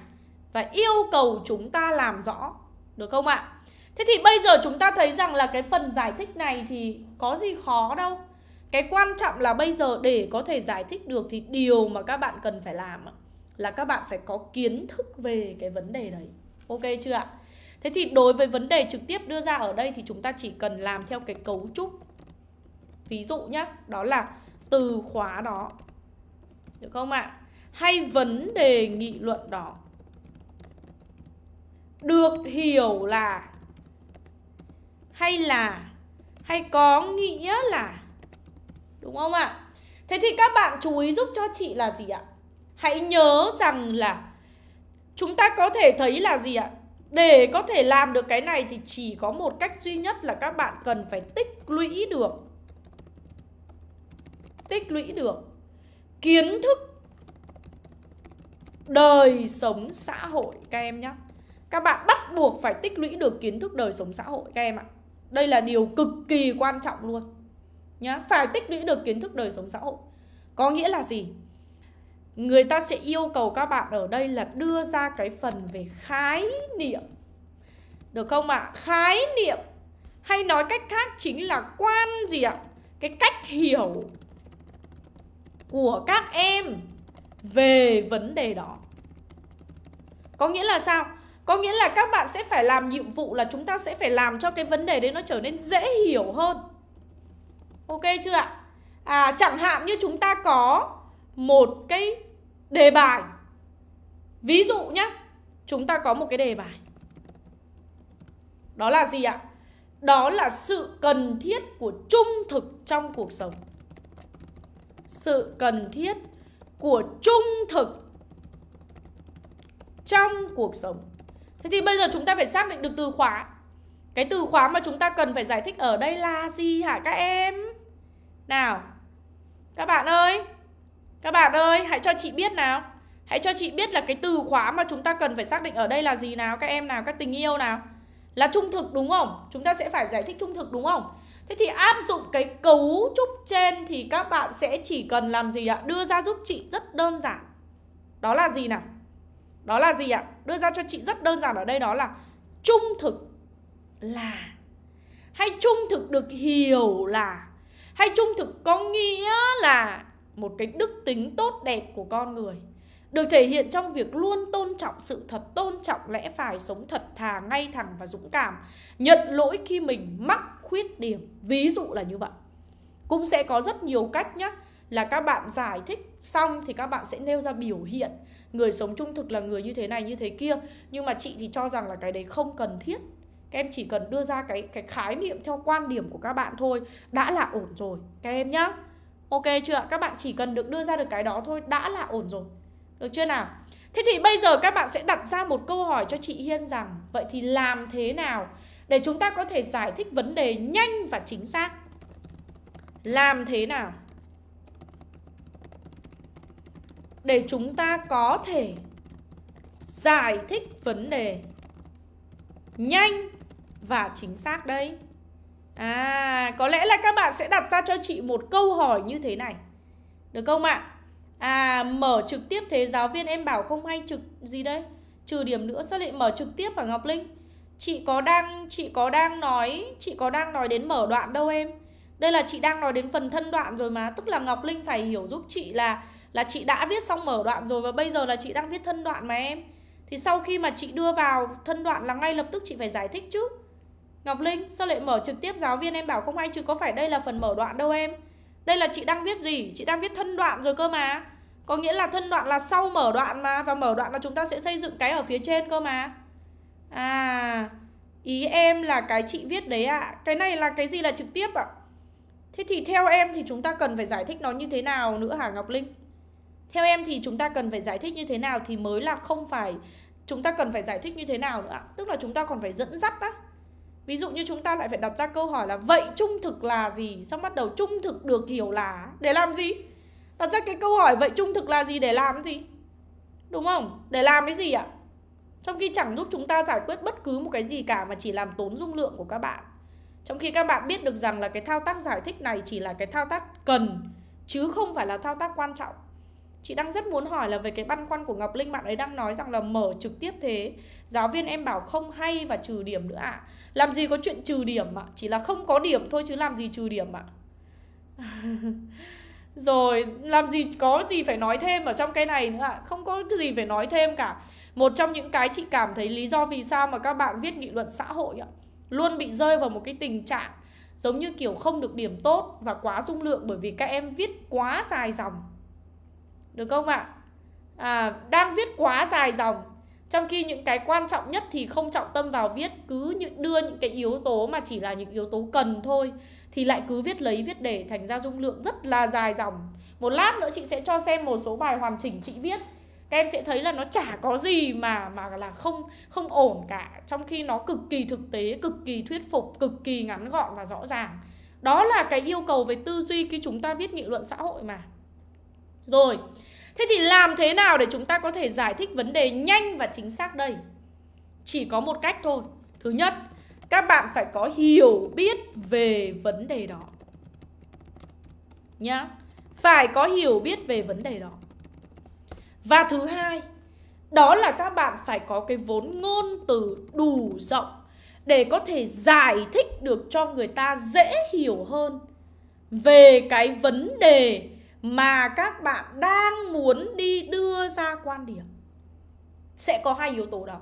và yêu cầu chúng ta làm rõ được không ạ à? thế thì bây giờ chúng ta thấy rằng là cái phần giải thích này thì có gì khó đâu cái quan trọng là bây giờ để có thể giải thích được thì điều mà các bạn cần phải làm là các bạn phải có kiến thức về cái vấn đề đấy ok chưa ạ Thế thì đối với vấn đề trực tiếp đưa ra ở đây thì chúng ta chỉ cần làm theo cái cấu trúc Ví dụ nhé, đó là từ khóa đó Được không ạ? À? Hay vấn đề nghị luận đó Được hiểu là Hay là Hay có nghĩa là Đúng không ạ? À? Thế thì các bạn chú ý giúp cho chị là gì ạ? Hãy nhớ rằng là Chúng ta có thể thấy là gì ạ? để có thể làm được cái này thì chỉ có một cách duy nhất là các bạn cần phải tích lũy được tích lũy được kiến thức đời sống xã hội các em nhé các bạn bắt buộc phải tích lũy được kiến thức đời sống xã hội các em ạ đây là điều cực kỳ quan trọng luôn nhá phải tích lũy được kiến thức đời sống xã hội có nghĩa là gì người ta sẽ yêu cầu các bạn ở đây là đưa ra cái phần về khái niệm được không ạ à? khái niệm hay nói cách khác chính là quan gì ạ cái cách hiểu của các em về vấn đề đó có nghĩa là sao có nghĩa là các bạn sẽ phải làm nhiệm vụ là chúng ta sẽ phải làm cho cái vấn đề đấy nó trở nên dễ hiểu hơn ok chưa ạ à chẳng hạn như chúng ta có một cái đề bài ví dụ nhé chúng ta có một cái đề bài đó là gì ạ đó là sự cần thiết của trung thực trong cuộc sống sự cần thiết của trung thực trong cuộc sống thế thì bây giờ chúng ta phải xác định được từ khóa cái từ khóa mà chúng ta cần phải giải thích ở đây là gì hả các em nào các bạn ơi các bạn ơi, hãy cho chị biết nào. Hãy cho chị biết là cái từ khóa mà chúng ta cần phải xác định ở đây là gì nào các em nào, các tình yêu nào. Là trung thực đúng không? Chúng ta sẽ phải giải thích trung thực đúng không? Thế thì áp dụng cái cấu trúc trên thì các bạn sẽ chỉ cần làm gì ạ? Đưa ra giúp chị rất đơn giản. Đó là gì nào? Đó là gì ạ? Đưa ra cho chị rất đơn giản ở đây đó là trung thực là hay trung thực được hiểu là hay trung thực có nghĩa là một cái đức tính tốt đẹp của con người được thể hiện trong việc luôn tôn trọng sự thật, tôn trọng lẽ phải, sống thật thà, ngay thẳng và dũng cảm, nhận lỗi khi mình mắc khuyết điểm. Ví dụ là như vậy. Cũng sẽ có rất nhiều cách nhé là các bạn giải thích xong thì các bạn sẽ nêu ra biểu hiện người sống trung thực là người như thế này như thế kia nhưng mà chị thì cho rằng là cái đấy không cần thiết các em chỉ cần đưa ra cái cái khái niệm theo quan điểm của các bạn thôi đã là ổn rồi các em nhé. Ok chưa ạ? Các bạn chỉ cần được đưa ra được cái đó thôi đã là ổn rồi Được chưa nào? Thế thì bây giờ các bạn sẽ đặt ra một câu hỏi cho chị Hiên rằng Vậy thì làm thế nào để chúng ta có thể giải thích vấn đề nhanh và chính xác? Làm thế nào? Để chúng ta có thể giải thích vấn đề nhanh và chính xác đây À, có lẽ là các bạn sẽ đặt ra cho chị một câu hỏi như thế này. Được không ạ? À, mở trực tiếp thế giáo viên em bảo không hay trực gì đấy? Trừ điểm nữa sao lại mở trực tiếp hả Ngọc Linh? Chị có đang chị có đang nói, chị có đang nói đến mở đoạn đâu em? Đây là chị đang nói đến phần thân đoạn rồi mà, tức là Ngọc Linh phải hiểu giúp chị là là chị đã viết xong mở đoạn rồi và bây giờ là chị đang viết thân đoạn mà em. Thì sau khi mà chị đưa vào thân đoạn là ngay lập tức chị phải giải thích chứ. Ngọc Linh, sao lại mở trực tiếp giáo viên em bảo không anh chứ có phải đây là phần mở đoạn đâu em Đây là chị đang viết gì? Chị đang viết thân đoạn rồi cơ mà Có nghĩa là thân đoạn là sau mở đoạn mà Và mở đoạn là chúng ta sẽ xây dựng cái ở phía trên cơ mà À, ý em là cái chị viết đấy ạ à. Cái này là cái gì là trực tiếp ạ à? Thế thì theo em thì chúng ta cần phải giải thích nó như thế nào nữa hả Ngọc Linh? Theo em thì chúng ta cần phải giải thích như thế nào thì mới là không phải Chúng ta cần phải giải thích như thế nào nữa Tức là chúng ta còn phải dẫn dắt á ví dụ như chúng ta lại phải đặt ra câu hỏi là vậy trung thực là gì xong bắt đầu trung thực được hiểu là để làm gì đặt ra cái câu hỏi vậy trung thực là gì để làm gì đúng không để làm cái gì ạ trong khi chẳng giúp chúng ta giải quyết bất cứ một cái gì cả mà chỉ làm tốn dung lượng của các bạn trong khi các bạn biết được rằng là cái thao tác giải thích này chỉ là cái thao tác cần chứ không phải là thao tác quan trọng Chị đang rất muốn hỏi là về cái băn khoăn của Ngọc Linh bạn ấy đang nói rằng là mở trực tiếp thế Giáo viên em bảo không hay và trừ điểm nữa ạ à. Làm gì có chuyện trừ điểm ạ à? Chỉ là không có điểm thôi chứ làm gì trừ điểm ạ à? Rồi làm gì có gì phải nói thêm ở trong cái này nữa ạ à? Không có gì phải nói thêm cả Một trong những cái chị cảm thấy lý do vì sao mà các bạn viết nghị luận xã hội ạ Luôn bị rơi vào một cái tình trạng Giống như kiểu không được điểm tốt và quá dung lượng Bởi vì các em viết quá dài dòng được không ạ à, đang viết quá dài dòng trong khi những cái quan trọng nhất thì không trọng tâm vào viết cứ những đưa những cái yếu tố mà chỉ là những yếu tố cần thôi thì lại cứ viết lấy viết để thành ra dung lượng rất là dài dòng một lát nữa chị sẽ cho xem một số bài hoàn chỉnh chị viết các em sẽ thấy là nó chả có gì mà mà là không không ổn cả trong khi nó cực kỳ thực tế cực kỳ thuyết phục cực kỳ ngắn gọn và rõ ràng đó là cái yêu cầu về tư duy khi chúng ta viết nghị luận xã hội mà rồi Thế thì làm thế nào để chúng ta có thể giải thích vấn đề nhanh và chính xác đây? Chỉ có một cách thôi. Thứ nhất, các bạn phải có hiểu biết về vấn đề đó. Nhá. Phải có hiểu biết về vấn đề đó. Và thứ hai, đó là các bạn phải có cái vốn ngôn từ đủ rộng để có thể giải thích được cho người ta dễ hiểu hơn về cái vấn đề mà các bạn đang muốn đi đưa ra quan điểm sẽ có hai yếu tố đó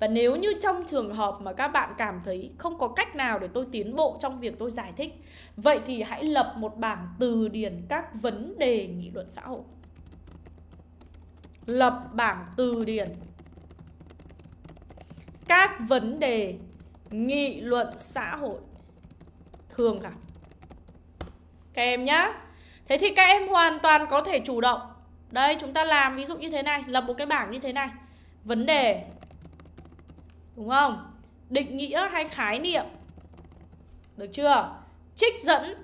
và nếu như trong trường hợp mà các bạn cảm thấy không có cách nào để tôi tiến bộ trong việc tôi giải thích vậy thì hãy lập một bảng từ điển các vấn đề nghị luận xã hội lập bảng từ điển các vấn đề nghị luận xã hội thường gặp các em nhé Thế thì các em hoàn toàn có thể chủ động Đây chúng ta làm ví dụ như thế này Lập một cái bảng như thế này Vấn đề Đúng không? Định nghĩa hay khái niệm Được chưa? Trích dẫn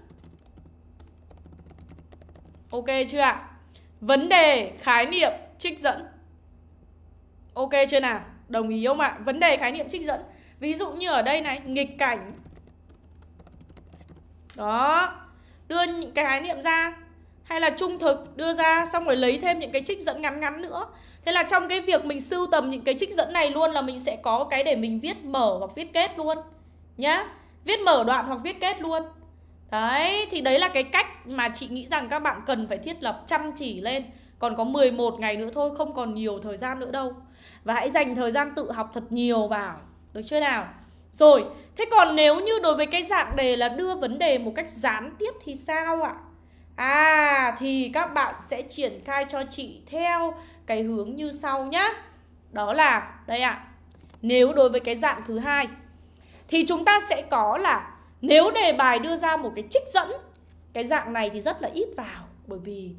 Ok chưa ạ? Vấn đề, khái niệm, trích dẫn Ok chưa nào? Đồng ý không ạ? Vấn đề, khái niệm, trích dẫn Ví dụ như ở đây này, nghịch cảnh Đó đưa những cái khái niệm ra hay là trung thực đưa ra xong rồi lấy thêm những cái trích dẫn ngắn ngắn nữa thế là trong cái việc mình sưu tầm những cái trích dẫn này luôn là mình sẽ có cái để mình viết mở hoặc viết kết luôn nhá viết mở đoạn hoặc viết kết luôn đấy thì đấy là cái cách mà chị nghĩ rằng các bạn cần phải thiết lập chăm chỉ lên còn có 11 ngày nữa thôi không còn nhiều thời gian nữa đâu và hãy dành thời gian tự học thật nhiều vào được chưa nào rồi, thế còn nếu như đối với cái dạng đề là đưa vấn đề một cách gián tiếp thì sao ạ? À, thì các bạn sẽ triển khai cho chị theo cái hướng như sau nhá. Đó là, đây ạ, à, nếu đối với cái dạng thứ hai thì chúng ta sẽ có là nếu đề bài đưa ra một cái trích dẫn cái dạng này thì rất là ít vào bởi vì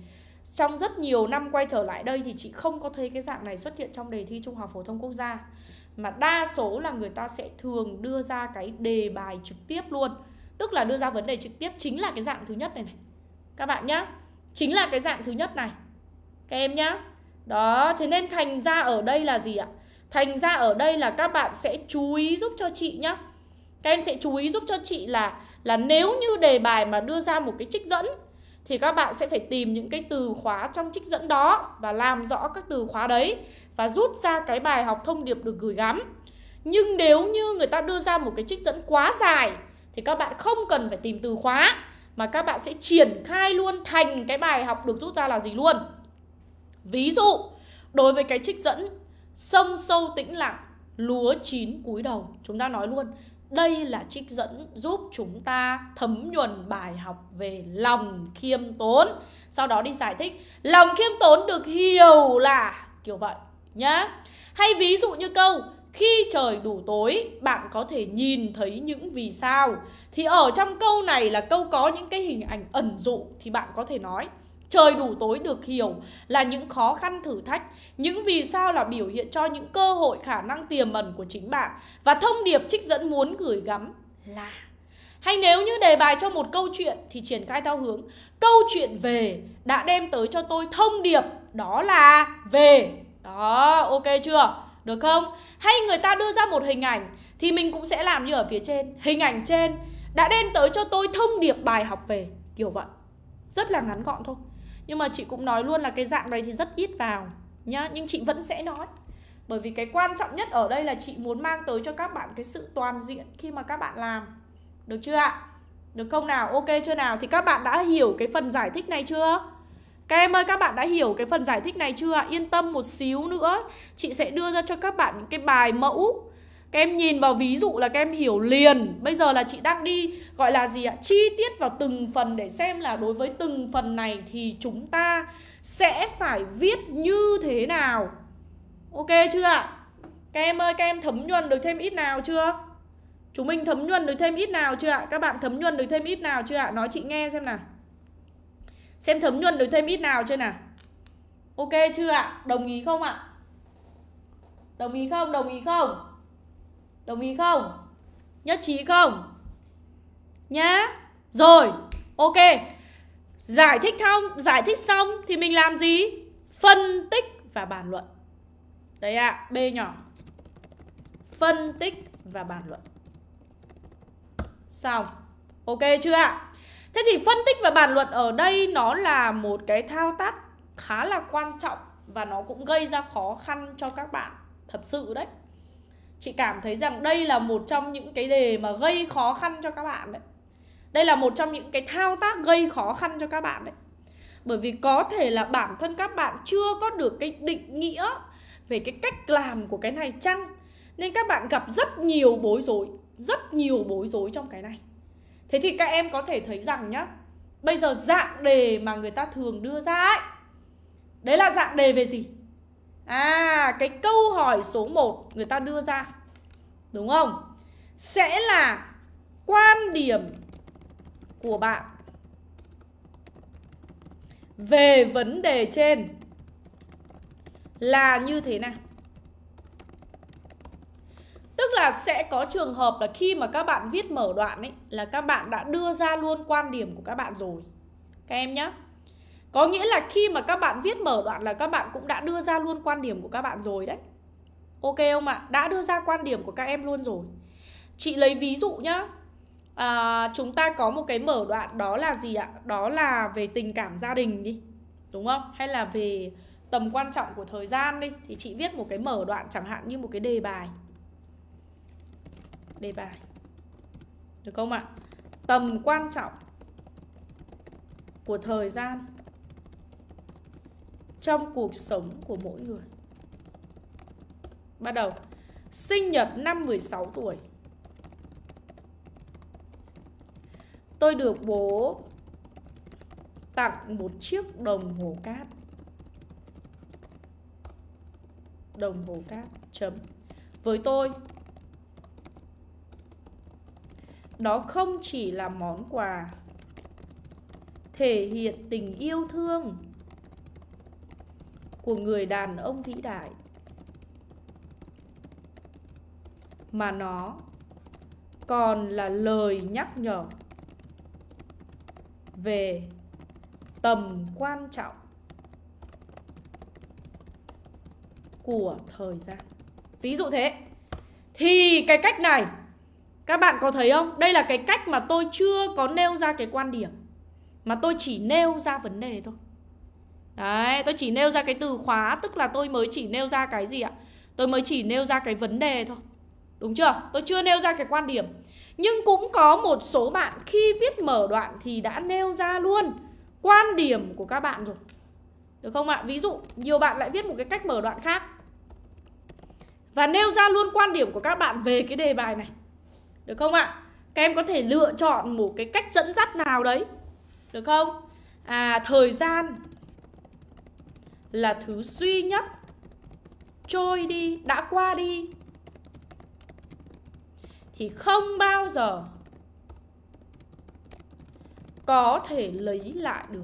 trong rất nhiều năm quay trở lại đây thì chị không có thấy cái dạng này xuất hiện trong đề thi Trung học phổ thông quốc gia mà đa số là người ta sẽ thường đưa ra cái đề bài trực tiếp luôn tức là đưa ra vấn đề trực tiếp chính là cái dạng thứ nhất này này các bạn nhá chính là cái dạng thứ nhất này các em nhá đó thế nên thành ra ở đây là gì ạ thành ra ở đây là các bạn sẽ chú ý giúp cho chị nhá các em sẽ chú ý giúp cho chị là là nếu như đề bài mà đưa ra một cái trích dẫn thì các bạn sẽ phải tìm những cái từ khóa trong trích dẫn đó và làm rõ các từ khóa đấy và rút ra cái bài học thông điệp được gửi gắm. Nhưng nếu như người ta đưa ra một cái trích dẫn quá dài thì các bạn không cần phải tìm từ khóa mà các bạn sẽ triển khai luôn thành cái bài học được rút ra là gì luôn. Ví dụ, đối với cái trích dẫn sông sâu tĩnh lặng, lúa chín cúi đầu, chúng ta nói luôn đây là trích dẫn giúp chúng ta thấm nhuần bài học về lòng khiêm tốn sau đó đi giải thích lòng khiêm tốn được hiểu là kiểu vậy nhá hay ví dụ như câu khi trời đủ tối bạn có thể nhìn thấy những vì sao thì ở trong câu này là câu có những cái hình ảnh ẩn dụ thì bạn có thể nói trời đủ tối được hiểu là những khó khăn thử thách những vì sao là biểu hiện cho những cơ hội khả năng tiềm ẩn của chính bạn và thông điệp trích dẫn muốn gửi gắm là hay nếu như đề bài cho một câu chuyện thì triển khai theo hướng câu chuyện về đã đem tới cho tôi thông điệp đó là về đó ok chưa được không hay người ta đưa ra một hình ảnh thì mình cũng sẽ làm như ở phía trên hình ảnh trên đã đem tới cho tôi thông điệp bài học về kiểu vậy rất là ngắn gọn thôi nhưng mà chị cũng nói luôn là cái dạng này thì rất ít vào nhá nhưng chị vẫn sẽ nói bởi vì cái quan trọng nhất ở đây là chị muốn mang tới cho các bạn cái sự toàn diện khi mà các bạn làm được chưa ạ được không nào ok chưa nào thì các bạn đã hiểu cái phần giải thích này chưa các em ơi các bạn đã hiểu cái phần giải thích này chưa ạ yên tâm một xíu nữa chị sẽ đưa ra cho các bạn những cái bài mẫu các em nhìn vào ví dụ là các em hiểu liền Bây giờ là chị đang đi gọi là gì ạ? Chi tiết vào từng phần để xem là đối với từng phần này thì chúng ta sẽ phải viết như thế nào Ok chưa ạ? Các em ơi, các em thấm nhuần được thêm ít nào chưa? Chúng mình thấm nhuần được thêm ít nào chưa ạ? Các bạn thấm nhuần được thêm ít nào chưa ạ? Nói chị nghe xem nào Xem thấm nhuần được thêm ít nào chưa nào Ok chưa ạ? Đồng ý không ạ? Đồng ý không? Đồng ý không? Đồng ý không? Nhất trí không? Nhá. Rồi, ok. Giải thích xong, giải thích xong thì mình làm gì? Phân tích và bàn luận. Đấy ạ, à, B nhỏ. Phân tích và bàn luận. Xong. Ok chưa ạ? Thế thì phân tích và bàn luận ở đây nó là một cái thao tác khá là quan trọng và nó cũng gây ra khó khăn cho các bạn thật sự đấy chị cảm thấy rằng đây là một trong những cái đề mà gây khó khăn cho các bạn đấy đây là một trong những cái thao tác gây khó khăn cho các bạn đấy bởi vì có thể là bản thân các bạn chưa có được cái định nghĩa về cái cách làm của cái này chăng nên các bạn gặp rất nhiều bối rối rất nhiều bối rối trong cái này thế thì các em có thể thấy rằng nhá bây giờ dạng đề mà người ta thường đưa ra ấy đấy là dạng đề về gì À cái câu hỏi số 1 người ta đưa ra Đúng không? Sẽ là quan điểm của bạn về vấn đề trên là như thế nào? Tức là sẽ có trường hợp là khi mà các bạn viết mở đoạn ấy là các bạn đã đưa ra luôn quan điểm của các bạn rồi. Các em nhé có nghĩa là khi mà các bạn viết mở đoạn là các bạn cũng đã đưa ra luôn quan điểm của các bạn rồi đấy ok không ạ đã đưa ra quan điểm của các em luôn rồi chị lấy ví dụ nhá à, chúng ta có một cái mở đoạn đó là gì ạ đó là về tình cảm gia đình đi đúng không hay là về tầm quan trọng của thời gian đi thì chị viết một cái mở đoạn chẳng hạn như một cái đề bài đề bài được không ạ tầm quan trọng của thời gian trong cuộc sống của mỗi người. Bắt đầu. Sinh nhật năm 16 tuổi. Tôi được bố tặng một chiếc đồng hồ cát. Đồng hồ cát chấm. Với tôi, đó không chỉ là món quà thể hiện tình yêu thương của người đàn ông vĩ đại mà nó còn là lời nhắc nhở về tầm quan trọng của thời gian ví dụ thế thì cái cách này các bạn có thấy không đây là cái cách mà tôi chưa có nêu ra cái quan điểm mà tôi chỉ nêu ra vấn đề thôi Đấy, tôi chỉ nêu ra cái từ khóa Tức là tôi mới chỉ nêu ra cái gì ạ Tôi mới chỉ nêu ra cái vấn đề thôi Đúng chưa? Tôi chưa nêu ra cái quan điểm Nhưng cũng có một số bạn khi viết mở đoạn thì đã nêu ra luôn Quan điểm của các bạn rồi Được không ạ? Ví dụ nhiều bạn lại viết một cái cách mở đoạn khác Và nêu ra luôn quan điểm của các bạn về cái đề bài này Được không ạ? Các em có thể lựa chọn một cái cách dẫn dắt nào đấy Được không? À thời gian là thứ duy nhất trôi đi, đã qua đi thì không bao giờ có thể lấy lại được.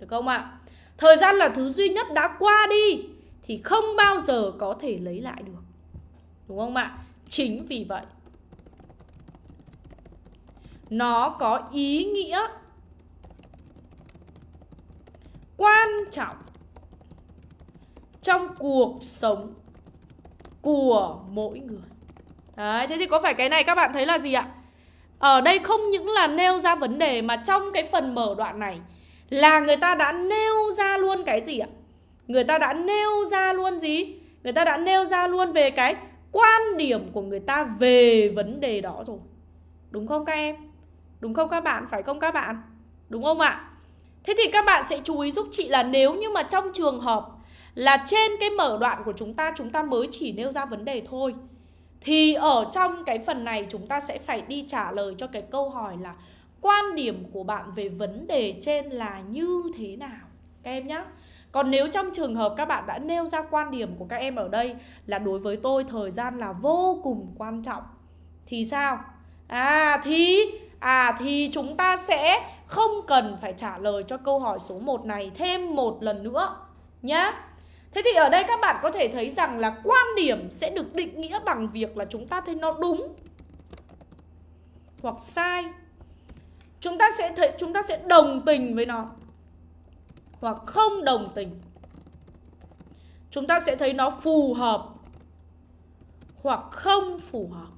Được không ạ? À? Thời gian là thứ duy nhất đã qua đi thì không bao giờ có thể lấy lại được. Đúng không ạ? À? Chính vì vậy nó có ý nghĩa quan trọng trong cuộc sống của mỗi người. Đấy, thế thì có phải cái này các bạn thấy là gì ạ? Ở đây không những là nêu ra vấn đề mà trong cái phần mở đoạn này là người ta đã nêu ra luôn cái gì ạ? Người ta đã nêu ra luôn gì? Người ta đã nêu ra luôn về cái quan điểm của người ta về vấn đề đó rồi. Đúng không các em? Đúng không các bạn? Phải không các bạn? Đúng không ạ? Thế thì các bạn sẽ chú ý giúp chị là nếu như mà trong trường hợp là trên cái mở đoạn của chúng ta chúng ta mới chỉ nêu ra vấn đề thôi thì ở trong cái phần này chúng ta sẽ phải đi trả lời cho cái câu hỏi là quan điểm của bạn về vấn đề trên là như thế nào các em nhé. Còn nếu trong trường hợp các bạn đã nêu ra quan điểm của các em ở đây là đối với tôi thời gian là vô cùng quan trọng thì sao? À thì à thì chúng ta sẽ không cần phải trả lời cho câu hỏi số 1 này thêm một lần nữa nhá. Thế thì ở đây các bạn có thể thấy rằng là quan điểm sẽ được định nghĩa bằng việc là chúng ta thấy nó đúng hoặc sai. Chúng ta sẽ thấy chúng ta sẽ đồng tình với nó hoặc không đồng tình. Chúng ta sẽ thấy nó phù hợp hoặc không phù hợp.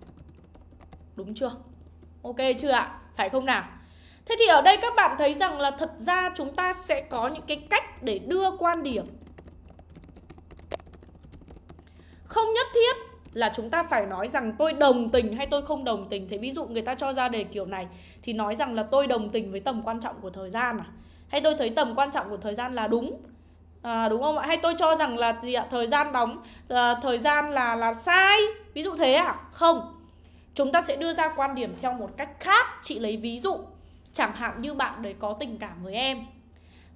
Đúng chưa? Ok chưa ạ? Phải không nào? Thế thì ở đây các bạn thấy rằng là thật ra chúng ta sẽ có những cái cách để đưa quan điểm Không nhất thiết là chúng ta phải nói rằng tôi đồng tình hay tôi không đồng tình Thế ví dụ người ta cho ra đề kiểu này Thì nói rằng là tôi đồng tình với tầm quan trọng của thời gian à Hay tôi thấy tầm quan trọng của thời gian là đúng à, đúng không ạ hay tôi cho rằng là gì ạ thời gian đóng à, thời gian là là sai ví dụ thế à không chúng ta sẽ đưa ra quan điểm theo một cách khác chị lấy ví dụ chẳng hạn như bạn đấy có tình cảm với em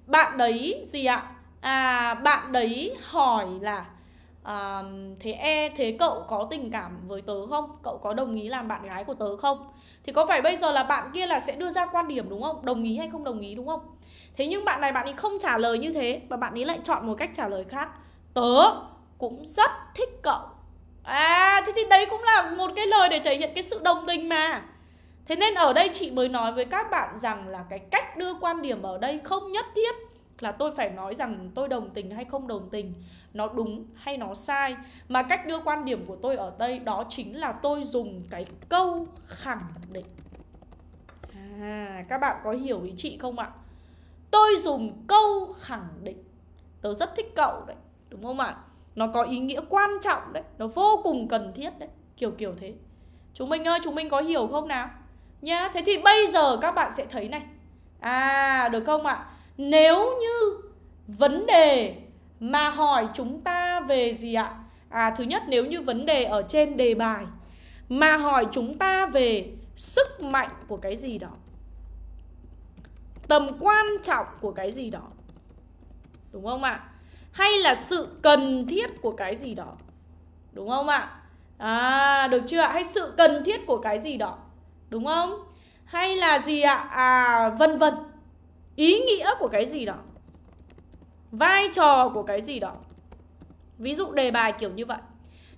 bạn đấy gì ạ à bạn đấy hỏi là à, thế e thế cậu có tình cảm với tớ không cậu có đồng ý làm bạn gái của tớ không thì có phải bây giờ là bạn kia là sẽ đưa ra quan điểm đúng không đồng ý hay không đồng ý đúng không thế nhưng bạn này bạn ấy không trả lời như thế mà bạn ấy lại chọn một cách trả lời khác tớ cũng rất thích cậu à thế thì đấy cũng là một cái lời để thể hiện cái sự đồng tình mà thế nên ở đây chị mới nói với các bạn rằng là cái cách đưa quan điểm ở đây không nhất thiết là tôi phải nói rằng tôi đồng tình hay không đồng tình nó đúng hay nó sai mà cách đưa quan điểm của tôi ở đây đó chính là tôi dùng cái câu khẳng định à các bạn có hiểu ý chị không ạ tôi dùng câu khẳng định tớ rất thích cậu đấy đúng không ạ nó có ý nghĩa quan trọng đấy nó vô cùng cần thiết đấy kiểu kiểu thế chúng mình ơi chúng mình có hiểu không nào nhá thế thì bây giờ các bạn sẽ thấy này à được không ạ nếu như vấn đề mà hỏi chúng ta về gì ạ à thứ nhất nếu như vấn đề ở trên đề bài mà hỏi chúng ta về sức mạnh của cái gì đó tầm quan trọng của cái gì đó đúng không ạ hay là sự cần thiết của cái gì đó đúng không ạ à được chưa ạ hay sự cần thiết của cái gì đó đúng không hay là gì ạ à vân vân ý nghĩa của cái gì đó vai trò của cái gì đó ví dụ đề bài kiểu như vậy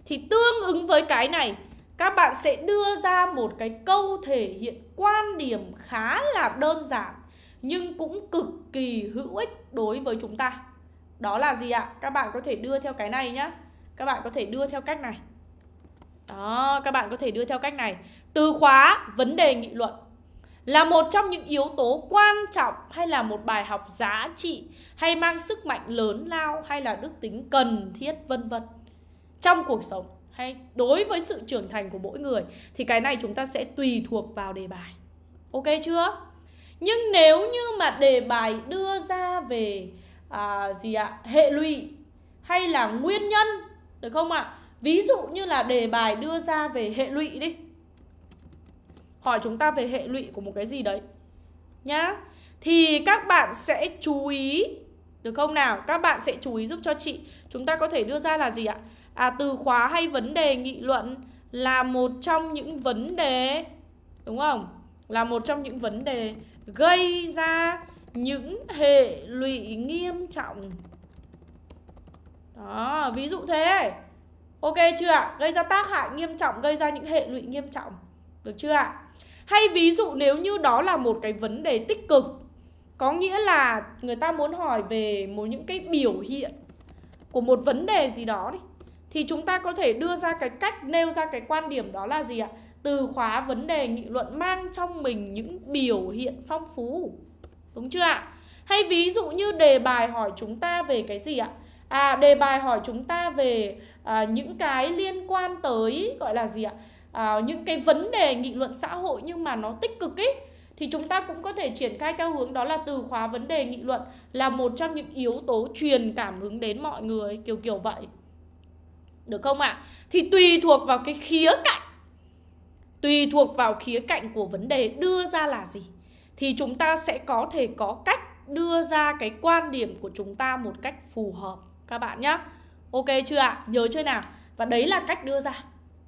thì tương ứng với cái này các bạn sẽ đưa ra một cái câu thể hiện quan điểm khá là đơn giản nhưng cũng cực kỳ hữu ích đối với chúng ta đó là gì ạ các bạn có thể đưa theo cái này nhá các bạn có thể đưa theo cách này đó các bạn có thể đưa theo cách này từ khóa vấn đề nghị luận là một trong những yếu tố quan trọng hay là một bài học giá trị hay mang sức mạnh lớn lao hay là đức tính cần thiết vân vân trong cuộc sống hay đối với sự trưởng thành của mỗi người thì cái này chúng ta sẽ tùy thuộc vào đề bài ok chưa nhưng nếu như mà đề bài đưa ra về à, gì ạ hệ lụy hay là nguyên nhân được không ạ ví dụ như là đề bài đưa ra về hệ lụy đi hỏi chúng ta về hệ lụy của một cái gì đấy nhá thì các bạn sẽ chú ý được không nào các bạn sẽ chú ý giúp cho chị chúng ta có thể đưa ra là gì ạ à từ khóa hay vấn đề nghị luận là một trong những vấn đề đúng không là một trong những vấn đề gây ra những hệ lụy nghiêm trọng đó ví dụ thế ok chưa ạ gây ra tác hại nghiêm trọng gây ra những hệ lụy nghiêm trọng được chưa ạ hay ví dụ nếu như đó là một cái vấn đề tích cực có nghĩa là người ta muốn hỏi về một những cái biểu hiện của một vấn đề gì đó đi thì chúng ta có thể đưa ra cái cách nêu ra cái quan điểm đó là gì ạ từ khóa vấn đề nghị luận mang trong mình những biểu hiện phong phú đúng chưa ạ hay ví dụ như đề bài hỏi chúng ta về cái gì ạ à đề bài hỏi chúng ta về à, những cái liên quan tới gọi là gì ạ À, những cái vấn đề nghị luận xã hội nhưng mà nó tích cực ấy thì chúng ta cũng có thể triển khai theo hướng đó là từ khóa vấn đề nghị luận là một trong những yếu tố truyền cảm hứng đến mọi người kiểu kiểu vậy được không ạ à? thì tùy thuộc vào cái khía cạnh tùy thuộc vào khía cạnh của vấn đề đưa ra là gì thì chúng ta sẽ có thể có cách đưa ra cái quan điểm của chúng ta một cách phù hợp các bạn nhé ok chưa ạ à? nhớ chưa nào và đấy là cách đưa ra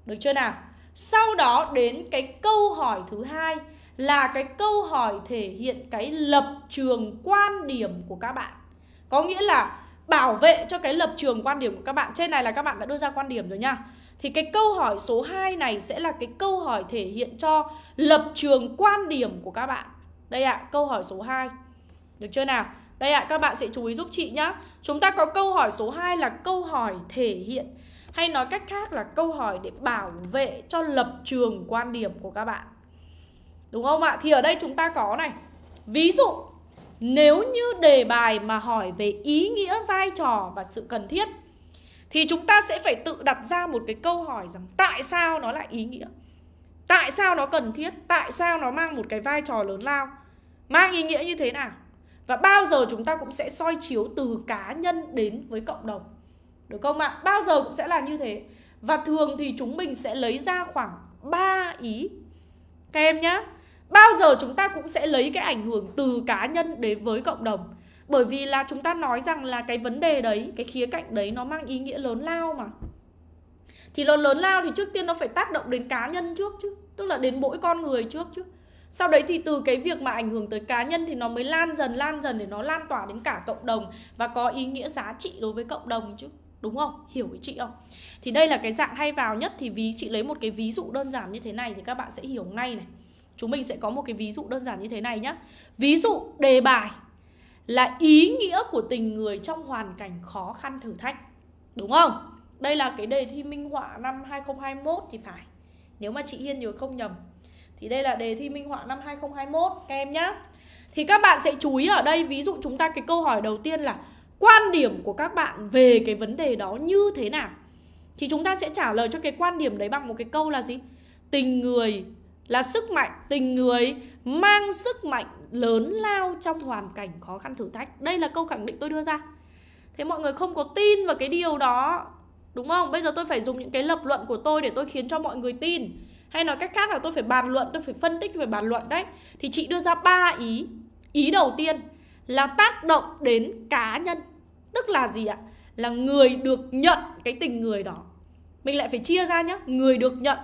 được chưa nào sau đó đến cái câu hỏi thứ hai là cái câu hỏi thể hiện cái lập trường quan điểm của các bạn có nghĩa là bảo vệ cho cái lập trường quan điểm của các bạn trên này là các bạn đã đưa ra quan điểm rồi nha thì cái câu hỏi số 2 này sẽ là cái câu hỏi thể hiện cho lập trường quan điểm của các bạn đây ạ à, câu hỏi số 2 được chưa nào đây ạ à, các bạn sẽ chú ý giúp chị nhá chúng ta có câu hỏi số 2 là câu hỏi thể hiện hay nói cách khác là câu hỏi để bảo vệ cho lập trường quan điểm của các bạn đúng không ạ thì ở đây chúng ta có này ví dụ nếu như đề bài mà hỏi về ý nghĩa vai trò và sự cần thiết thì chúng ta sẽ phải tự đặt ra một cái câu hỏi rằng tại sao nó lại ý nghĩa tại sao nó cần thiết tại sao nó mang một cái vai trò lớn lao mang ý nghĩa như thế nào và bao giờ chúng ta cũng sẽ soi chiếu từ cá nhân đến với cộng đồng được không ạ? Bao giờ cũng sẽ là như thế Và thường thì chúng mình sẽ lấy ra khoảng 3 ý Các em nhá Bao giờ chúng ta cũng sẽ lấy cái ảnh hưởng từ cá nhân đến với cộng đồng Bởi vì là chúng ta nói rằng là cái vấn đề đấy Cái khía cạnh đấy nó mang ý nghĩa lớn lao mà Thì nó lớn lao thì trước tiên nó phải tác động đến cá nhân trước chứ Tức là đến mỗi con người trước chứ sau đấy thì từ cái việc mà ảnh hưởng tới cá nhân thì nó mới lan dần lan dần để nó lan tỏa đến cả cộng đồng và có ý nghĩa giá trị đối với cộng đồng chứ đúng không hiểu với chị không thì đây là cái dạng hay vào nhất thì ví chị lấy một cái ví dụ đơn giản như thế này thì các bạn sẽ hiểu ngay này chúng mình sẽ có một cái ví dụ đơn giản như thế này nhé ví dụ đề bài là ý nghĩa của tình người trong hoàn cảnh khó khăn thử thách đúng không đây là cái đề thi minh họa năm 2021 thì phải nếu mà chị Hiên nhớ không nhầm thì đây là đề thi minh họa năm 2021 các em nhá thì các bạn sẽ chú ý ở đây ví dụ chúng ta cái câu hỏi đầu tiên là quan điểm của các bạn về cái vấn đề đó như thế nào thì chúng ta sẽ trả lời cho cái quan điểm đấy bằng một cái câu là gì tình người là sức mạnh tình người mang sức mạnh lớn lao trong hoàn cảnh khó khăn thử thách đây là câu khẳng định tôi đưa ra thế mọi người không có tin vào cái điều đó đúng không bây giờ tôi phải dùng những cái lập luận của tôi để tôi khiến cho mọi người tin hay nói cách khác là tôi phải bàn luận tôi phải phân tích tôi phải bàn luận đấy thì chị đưa ra ba ý ý đầu tiên là tác động đến cá nhân tức là gì ạ là người được nhận cái tình người đó mình lại phải chia ra nhá người được nhận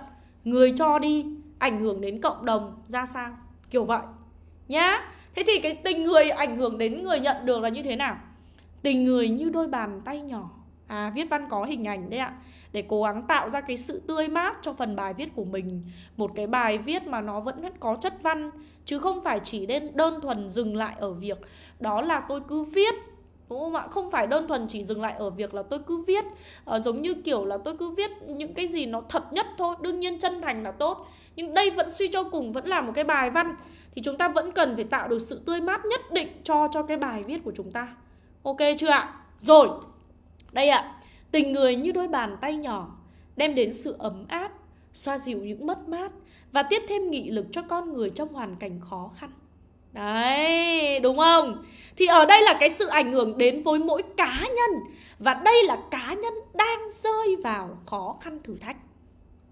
người cho đi ảnh hưởng đến cộng đồng ra sao kiểu vậy nhá thế thì cái tình người ảnh hưởng đến người nhận được là như thế nào tình người như đôi bàn tay nhỏ à viết văn có hình ảnh đấy ạ để cố gắng tạo ra cái sự tươi mát cho phần bài viết của mình một cái bài viết mà nó vẫn có chất văn chứ không phải chỉ đơn đơn thuần dừng lại ở việc đó là tôi cứ viết đúng không ạ không phải đơn thuần chỉ dừng lại ở việc là tôi cứ viết à, giống như kiểu là tôi cứ viết những cái gì nó thật nhất thôi đương nhiên chân thành là tốt nhưng đây vẫn suy cho cùng vẫn là một cái bài văn thì chúng ta vẫn cần phải tạo được sự tươi mát nhất định cho cho cái bài viết của chúng ta ok chưa ạ rồi đây ạ tình người như đôi bàn tay nhỏ đem đến sự ấm áp xoa dịu những mất mát và tiếp thêm nghị lực cho con người trong hoàn cảnh khó khăn Đấy, đúng không? Thì ở đây là cái sự ảnh hưởng đến với mỗi cá nhân Và đây là cá nhân đang rơi vào khó khăn thử thách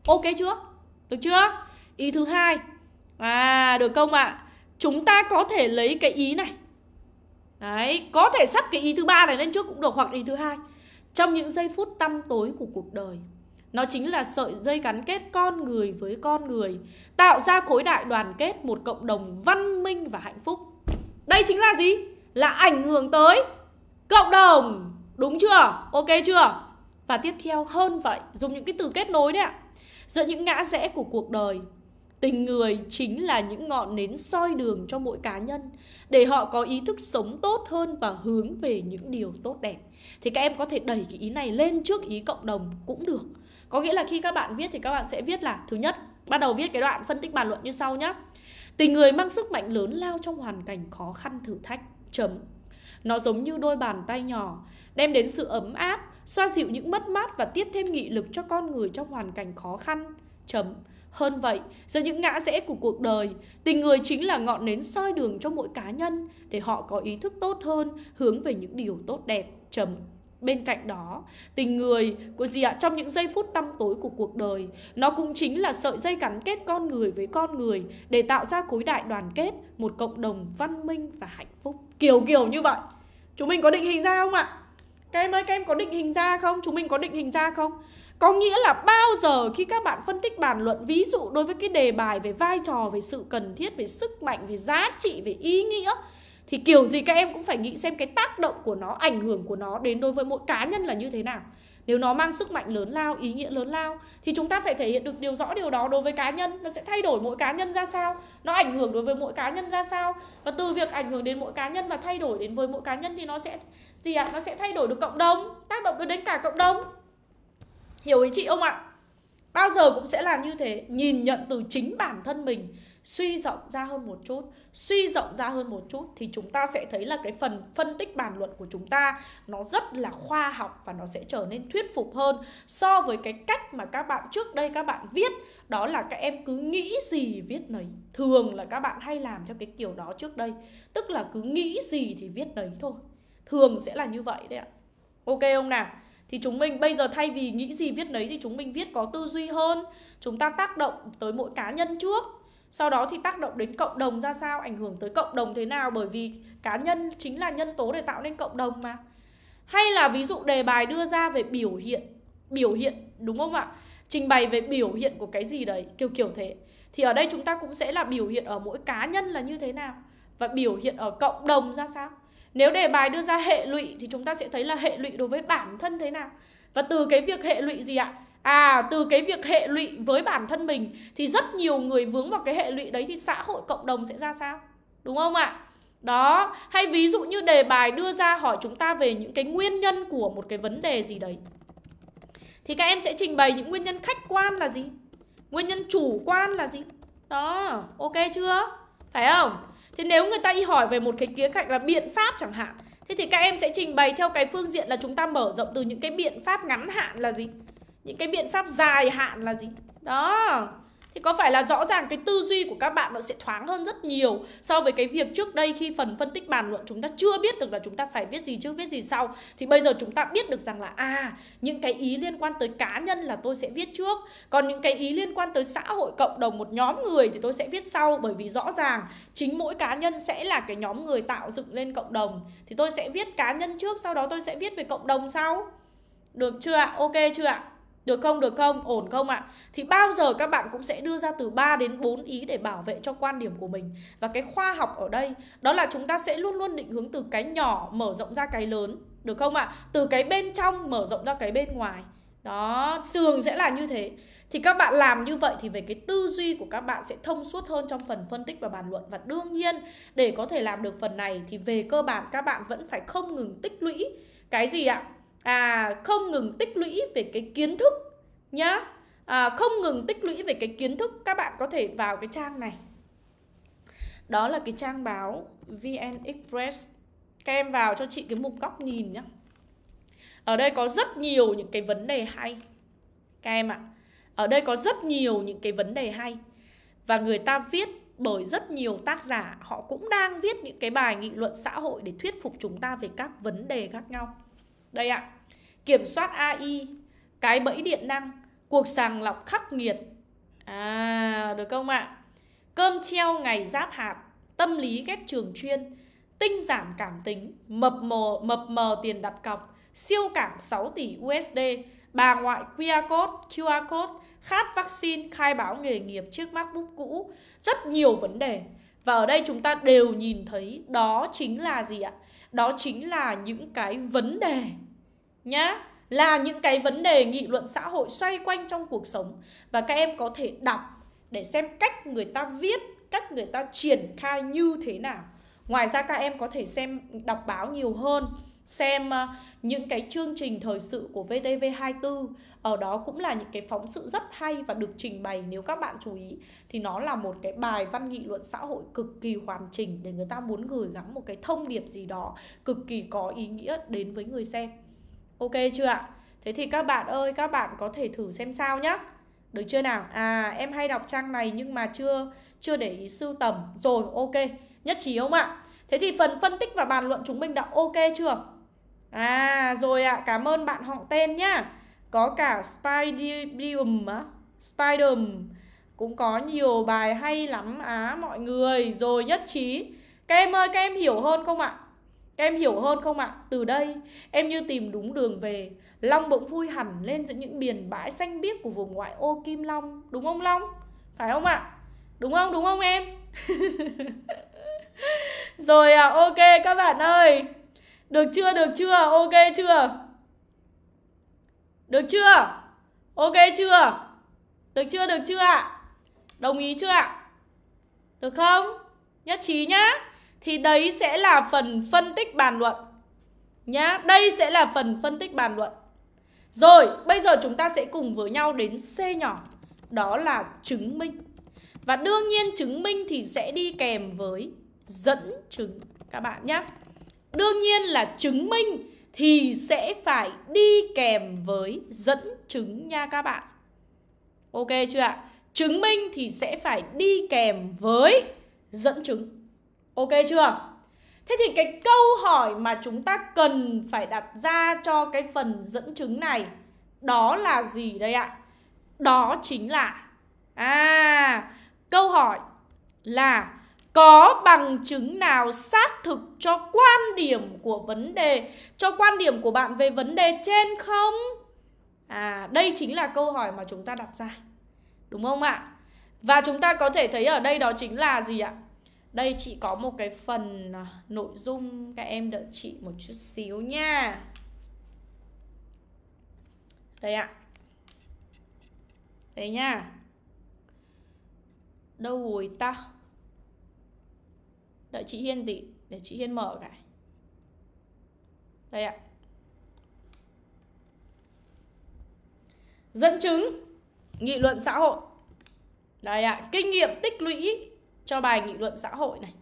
Ok chưa? Được chưa? Ý thứ hai À, được không ạ? À? Chúng ta có thể lấy cái ý này Đấy, có thể sắp cái ý thứ ba này lên trước cũng được hoặc ý thứ hai Trong những giây phút tăm tối của cuộc đời nó chính là sợi dây gắn kết con người với con người, tạo ra khối đại đoàn kết một cộng đồng văn minh và hạnh phúc. Đây chính là gì? Là ảnh hưởng tới cộng đồng. Đúng chưa? Ok chưa? Và tiếp theo hơn vậy, dùng những cái từ kết nối đấy ạ. Giữa những ngã rẽ của cuộc đời, tình người chính là những ngọn nến soi đường cho mỗi cá nhân để họ có ý thức sống tốt hơn và hướng về những điều tốt đẹp. Thì các em có thể đẩy cái ý này lên trước ý cộng đồng cũng được. Có nghĩa là khi các bạn viết thì các bạn sẽ viết là thứ nhất, bắt đầu viết cái đoạn phân tích bàn luận như sau nhé. Tình người mang sức mạnh lớn lao trong hoàn cảnh khó khăn thử thách. Chấm. Nó giống như đôi bàn tay nhỏ, đem đến sự ấm áp, xoa dịu những mất mát và tiếp thêm nghị lực cho con người trong hoàn cảnh khó khăn. Chấm. Hơn vậy, giữa những ngã rẽ của cuộc đời, tình người chính là ngọn nến soi đường cho mỗi cá nhân để họ có ý thức tốt hơn, hướng về những điều tốt đẹp. Chấm bên cạnh đó tình người của gì ạ trong những giây phút tăm tối của cuộc đời nó cũng chính là sợi dây gắn kết con người với con người để tạo ra khối đại đoàn kết một cộng đồng văn minh và hạnh phúc kiểu kiểu như vậy chúng mình có định hình ra không ạ các em ơi các em có định hình ra không chúng mình có định hình ra không có nghĩa là bao giờ khi các bạn phân tích bàn luận ví dụ đối với cái đề bài về vai trò về sự cần thiết về sức mạnh về giá trị về ý nghĩa thì kiểu gì các em cũng phải nghĩ xem cái tác động của nó ảnh hưởng của nó đến đối với mỗi cá nhân là như thế nào nếu nó mang sức mạnh lớn lao ý nghĩa lớn lao thì chúng ta phải thể hiện được điều rõ điều đó đối với cá nhân nó sẽ thay đổi mỗi cá nhân ra sao nó ảnh hưởng đối với mỗi cá nhân ra sao và từ việc ảnh hưởng đến mỗi cá nhân và thay đổi đến với mỗi cá nhân thì nó sẽ gì ạ à? nó sẽ thay đổi được cộng đồng tác động được đến cả cộng đồng hiểu ý chị không ạ bao giờ cũng sẽ là như thế nhìn nhận từ chính bản thân mình suy rộng ra hơn một chút suy rộng ra hơn một chút thì chúng ta sẽ thấy là cái phần phân tích bàn luận của chúng ta nó rất là khoa học và nó sẽ trở nên thuyết phục hơn so với cái cách mà các bạn trước đây các bạn viết đó là các em cứ nghĩ gì viết nấy thường là các bạn hay làm theo cái kiểu đó trước đây tức là cứ nghĩ gì thì viết nấy thôi thường sẽ là như vậy đấy ạ ok ông nào thì chúng mình bây giờ thay vì nghĩ gì viết đấy thì chúng mình viết có tư duy hơn chúng ta tác động tới mỗi cá nhân trước sau đó thì tác động đến cộng đồng ra sao ảnh hưởng tới cộng đồng thế nào bởi vì cá nhân chính là nhân tố để tạo nên cộng đồng mà hay là ví dụ đề bài đưa ra về biểu hiện biểu hiện đúng không ạ trình bày về biểu hiện của cái gì đấy kiểu kiểu thế thì ở đây chúng ta cũng sẽ là biểu hiện ở mỗi cá nhân là như thế nào và biểu hiện ở cộng đồng ra sao nếu đề bài đưa ra hệ lụy thì chúng ta sẽ thấy là hệ lụy đối với bản thân thế nào và từ cái việc hệ lụy gì ạ À từ cái việc hệ lụy với bản thân mình Thì rất nhiều người vướng vào cái hệ lụy đấy Thì xã hội cộng đồng sẽ ra sao Đúng không ạ? Đó, hay ví dụ như đề bài đưa ra hỏi chúng ta về những cái nguyên nhân của một cái vấn đề gì đấy Thì các em sẽ trình bày những nguyên nhân khách quan là gì? Nguyên nhân chủ quan là gì? Đó, ok chưa? Phải không? thì nếu người ta y hỏi về một cái khía cạnh là biện pháp chẳng hạn Thế thì các em sẽ trình bày theo cái phương diện là chúng ta mở rộng từ những cái biện pháp ngắn hạn là gì? những cái biện pháp dài hạn là gì đó thì có phải là rõ ràng cái tư duy của các bạn nó sẽ thoáng hơn rất nhiều so với cái việc trước đây khi phần phân tích bàn luận chúng ta chưa biết được là chúng ta phải viết gì trước viết gì sau thì bây giờ chúng ta biết được rằng là à những cái ý liên quan tới cá nhân là tôi sẽ viết trước còn những cái ý liên quan tới xã hội cộng đồng một nhóm người thì tôi sẽ viết sau bởi vì rõ ràng chính mỗi cá nhân sẽ là cái nhóm người tạo dựng lên cộng đồng thì tôi sẽ viết cá nhân trước sau đó tôi sẽ viết về cộng đồng sau được chưa ạ ok chưa ạ được không? Được không? Ổn không ạ? Thì bao giờ các bạn cũng sẽ đưa ra từ 3 đến 4 ý để bảo vệ cho quan điểm của mình. Và cái khoa học ở đây đó là chúng ta sẽ luôn luôn định hướng từ cái nhỏ mở rộng ra cái lớn. Được không ạ? Từ cái bên trong mở rộng ra cái bên ngoài. Đó, sườn sẽ là như thế. Thì các bạn làm như vậy thì về cái tư duy của các bạn sẽ thông suốt hơn trong phần phân tích và bàn luận. Và đương nhiên, để có thể làm được phần này thì về cơ bản các bạn vẫn phải không ngừng tích lũy cái gì ạ? à không ngừng tích lũy về cái kiến thức nhá à, không ngừng tích lũy về cái kiến thức các bạn có thể vào cái trang này đó là cái trang báo vn express các em vào cho chị cái mục góc nhìn nhá ở đây có rất nhiều những cái vấn đề hay các em ạ à, ở đây có rất nhiều những cái vấn đề hay và người ta viết bởi rất nhiều tác giả họ cũng đang viết những cái bài nghị luận xã hội để thuyết phục chúng ta về các vấn đề khác nhau đây ạ, kiểm soát AI, cái bẫy điện năng, cuộc sàng lọc khắc nghiệt. À, được không ạ? Cơm treo ngày giáp hạt, tâm lý ghét trường chuyên, tinh giảm cảm tính, mập mờ, mập mờ tiền đặt cọc, siêu cảm 6 tỷ USD, bà ngoại QR code, QR code, khát vaccine, khai báo nghề nghiệp trước MacBook cũ, rất nhiều vấn đề. Và ở đây chúng ta đều nhìn thấy đó chính là gì ạ? đó chính là những cái vấn đề nhá là những cái vấn đề nghị luận xã hội xoay quanh trong cuộc sống và các em có thể đọc để xem cách người ta viết cách người ta triển khai như thế nào ngoài ra các em có thể xem đọc báo nhiều hơn xem ờ, những cái chương trình thời sự của VTV24 ở đó cũng là những cái phóng sự rất hay và được trình bày nếu các bạn chú ý thì nó là một cái bài văn nghị luận xã hội cực kỳ hoàn chỉnh để người ta muốn gửi gắm một cái thông điệp gì đó cực kỳ có ý nghĩa đến với người xem. Ok chưa ạ? Thế thì các bạn ơi, các bạn có thể thử xem sao nhá. Được chưa nào? À, em hay đọc trang này nhưng mà chưa chưa để ý sưu tầm. Rồi, ok. Nhất trí không ạ? Thế thì phần phân tích và bàn luận chúng mình đã ok chưa? À rồi ạ, à, cảm ơn bạn họ tên nhá Có cả Spidium á Spidum Cũng có nhiều bài hay lắm á mọi người Rồi nhất trí Các em ơi, các em hiểu hơn không ạ? Các em hiểu hơn không ạ? Từ đây em như tìm đúng đường về Long bỗng vui hẳn lên giữa những biển bãi xanh biếc của vùng ngoại ô Kim Long Đúng không Long? Phải không ạ? Đúng không? Đúng không em? Rồi à, ok các bạn ơi được chưa? Được chưa? Ok chưa? Được chưa? Ok chưa? Được chưa? Được chưa ạ? Đồng ý chưa ạ? Được không? Nhất trí nhá. Thì đấy sẽ là phần phân tích bàn luận. Nhá, đây sẽ là phần phân tích bàn luận. Rồi, bây giờ chúng ta sẽ cùng với nhau đến C nhỏ. Đó là chứng minh. Và đương nhiên chứng minh thì sẽ đi kèm với dẫn chứng các bạn nhé đương nhiên là chứng minh thì sẽ phải đi kèm với dẫn chứng nha các bạn ok chưa ạ chứng minh thì sẽ phải đi kèm với dẫn chứng ok chưa thế thì cái câu hỏi mà chúng ta cần phải đặt ra cho cái phần dẫn chứng này đó là gì đây ạ đó chính là à câu hỏi là có bằng chứng nào xác thực cho quan điểm của vấn đề cho quan điểm của bạn về vấn đề trên không à đây chính là câu hỏi mà chúng ta đặt ra đúng không ạ và chúng ta có thể thấy ở đây đó chính là gì ạ đây chị có một cái phần à, nội dung các em đợi chị một chút xíu nha đây ạ đây nha đâu rồi ta đợi chị Hiên tỉ để chị Hiên mở cái đây ạ dẫn chứng nghị luận xã hội đây ạ kinh nghiệm tích lũy cho bài nghị luận xã hội này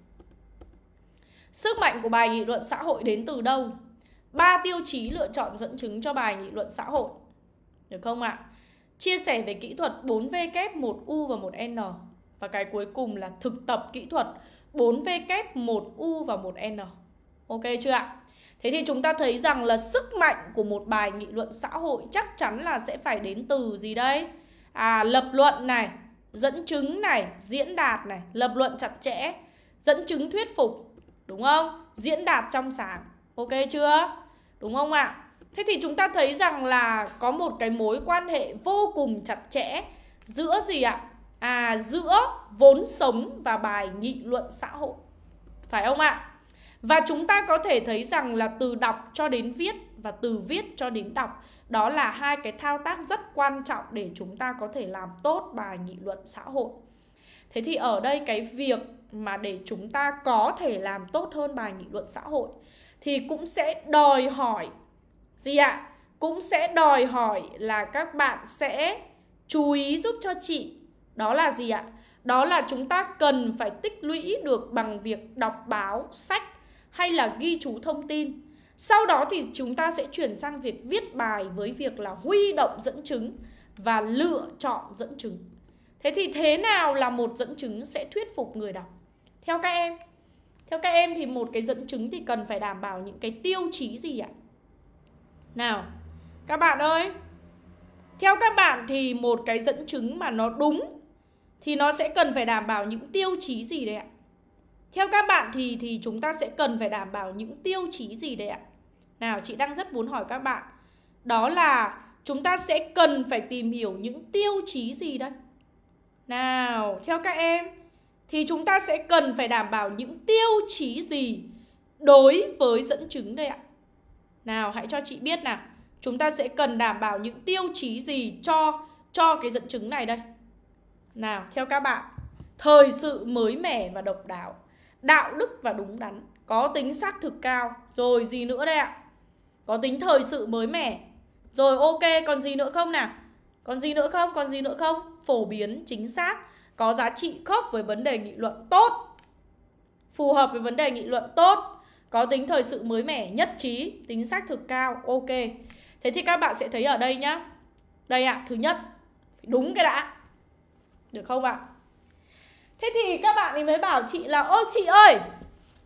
sức mạnh của bài nghị luận xã hội đến từ đâu ba tiêu chí lựa chọn dẫn chứng cho bài nghị luận xã hội được không ạ chia sẻ về kỹ thuật 4 v kép một u và một n và cái cuối cùng là thực tập kỹ thuật 4 V kép 1 U và 1 N. Ok chưa ạ? Thế thì chúng ta thấy rằng là sức mạnh của một bài nghị luận xã hội chắc chắn là sẽ phải đến từ gì đây? À lập luận này, dẫn chứng này, diễn đạt này, lập luận chặt chẽ, dẫn chứng thuyết phục, đúng không? Diễn đạt trong sáng. Ok chưa? Đúng không ạ? Thế thì chúng ta thấy rằng là có một cái mối quan hệ vô cùng chặt chẽ giữa gì ạ? à, giữa vốn sống và bài nghị luận xã hội phải không ạ và chúng ta có thể thấy rằng là từ đọc cho đến viết và từ viết cho đến đọc đó là hai cái thao tác rất quan trọng để chúng ta có thể làm tốt bài nghị luận xã hội thế thì ở đây cái việc mà để chúng ta có thể làm tốt hơn bài nghị luận xã hội thì cũng sẽ đòi hỏi gì ạ cũng sẽ đòi hỏi là các bạn sẽ chú ý giúp cho chị đó là gì ạ? Đó là chúng ta cần phải tích lũy được bằng việc đọc báo, sách hay là ghi chú thông tin. Sau đó thì chúng ta sẽ chuyển sang việc viết bài với việc là huy động dẫn chứng và lựa chọn dẫn chứng. Thế thì thế nào là một dẫn chứng sẽ thuyết phục người đọc? Theo các em, theo các em thì một cái dẫn chứng thì cần phải đảm bảo những cái tiêu chí gì ạ? Nào, các bạn ơi, theo các bạn thì một cái dẫn chứng mà nó đúng thì nó sẽ cần phải đảm bảo những tiêu chí gì đấy ạ? Theo các bạn thì thì chúng ta sẽ cần phải đảm bảo những tiêu chí gì đấy ạ? Nào chị đang rất muốn hỏi các bạn. Đó là chúng ta sẽ cần phải tìm hiểu những tiêu chí gì đây? Nào, theo các em thì chúng ta sẽ cần phải đảm bảo những tiêu chí gì đối với dẫn chứng đây ạ? Nào, hãy cho chị biết nào. Chúng ta sẽ cần đảm bảo những tiêu chí gì cho cho cái dẫn chứng này đây? Nào, theo các bạn, thời sự mới mẻ và độc đáo, đạo đức và đúng đắn, có tính xác thực cao, rồi gì nữa đây ạ? Có tính thời sự mới mẻ. Rồi ok, còn gì nữa không nào? Còn gì nữa không? Còn gì nữa không? Phổ biến, chính xác, có giá trị khớp với vấn đề nghị luận tốt. Phù hợp với vấn đề nghị luận tốt, có tính thời sự mới mẻ, nhất trí, tính xác thực cao, ok. Thế thì các bạn sẽ thấy ở đây nhá. Đây ạ, à, thứ nhất, đúng cái đã được không ạ? Thế thì các bạn ấy mới bảo chị là Ô chị ơi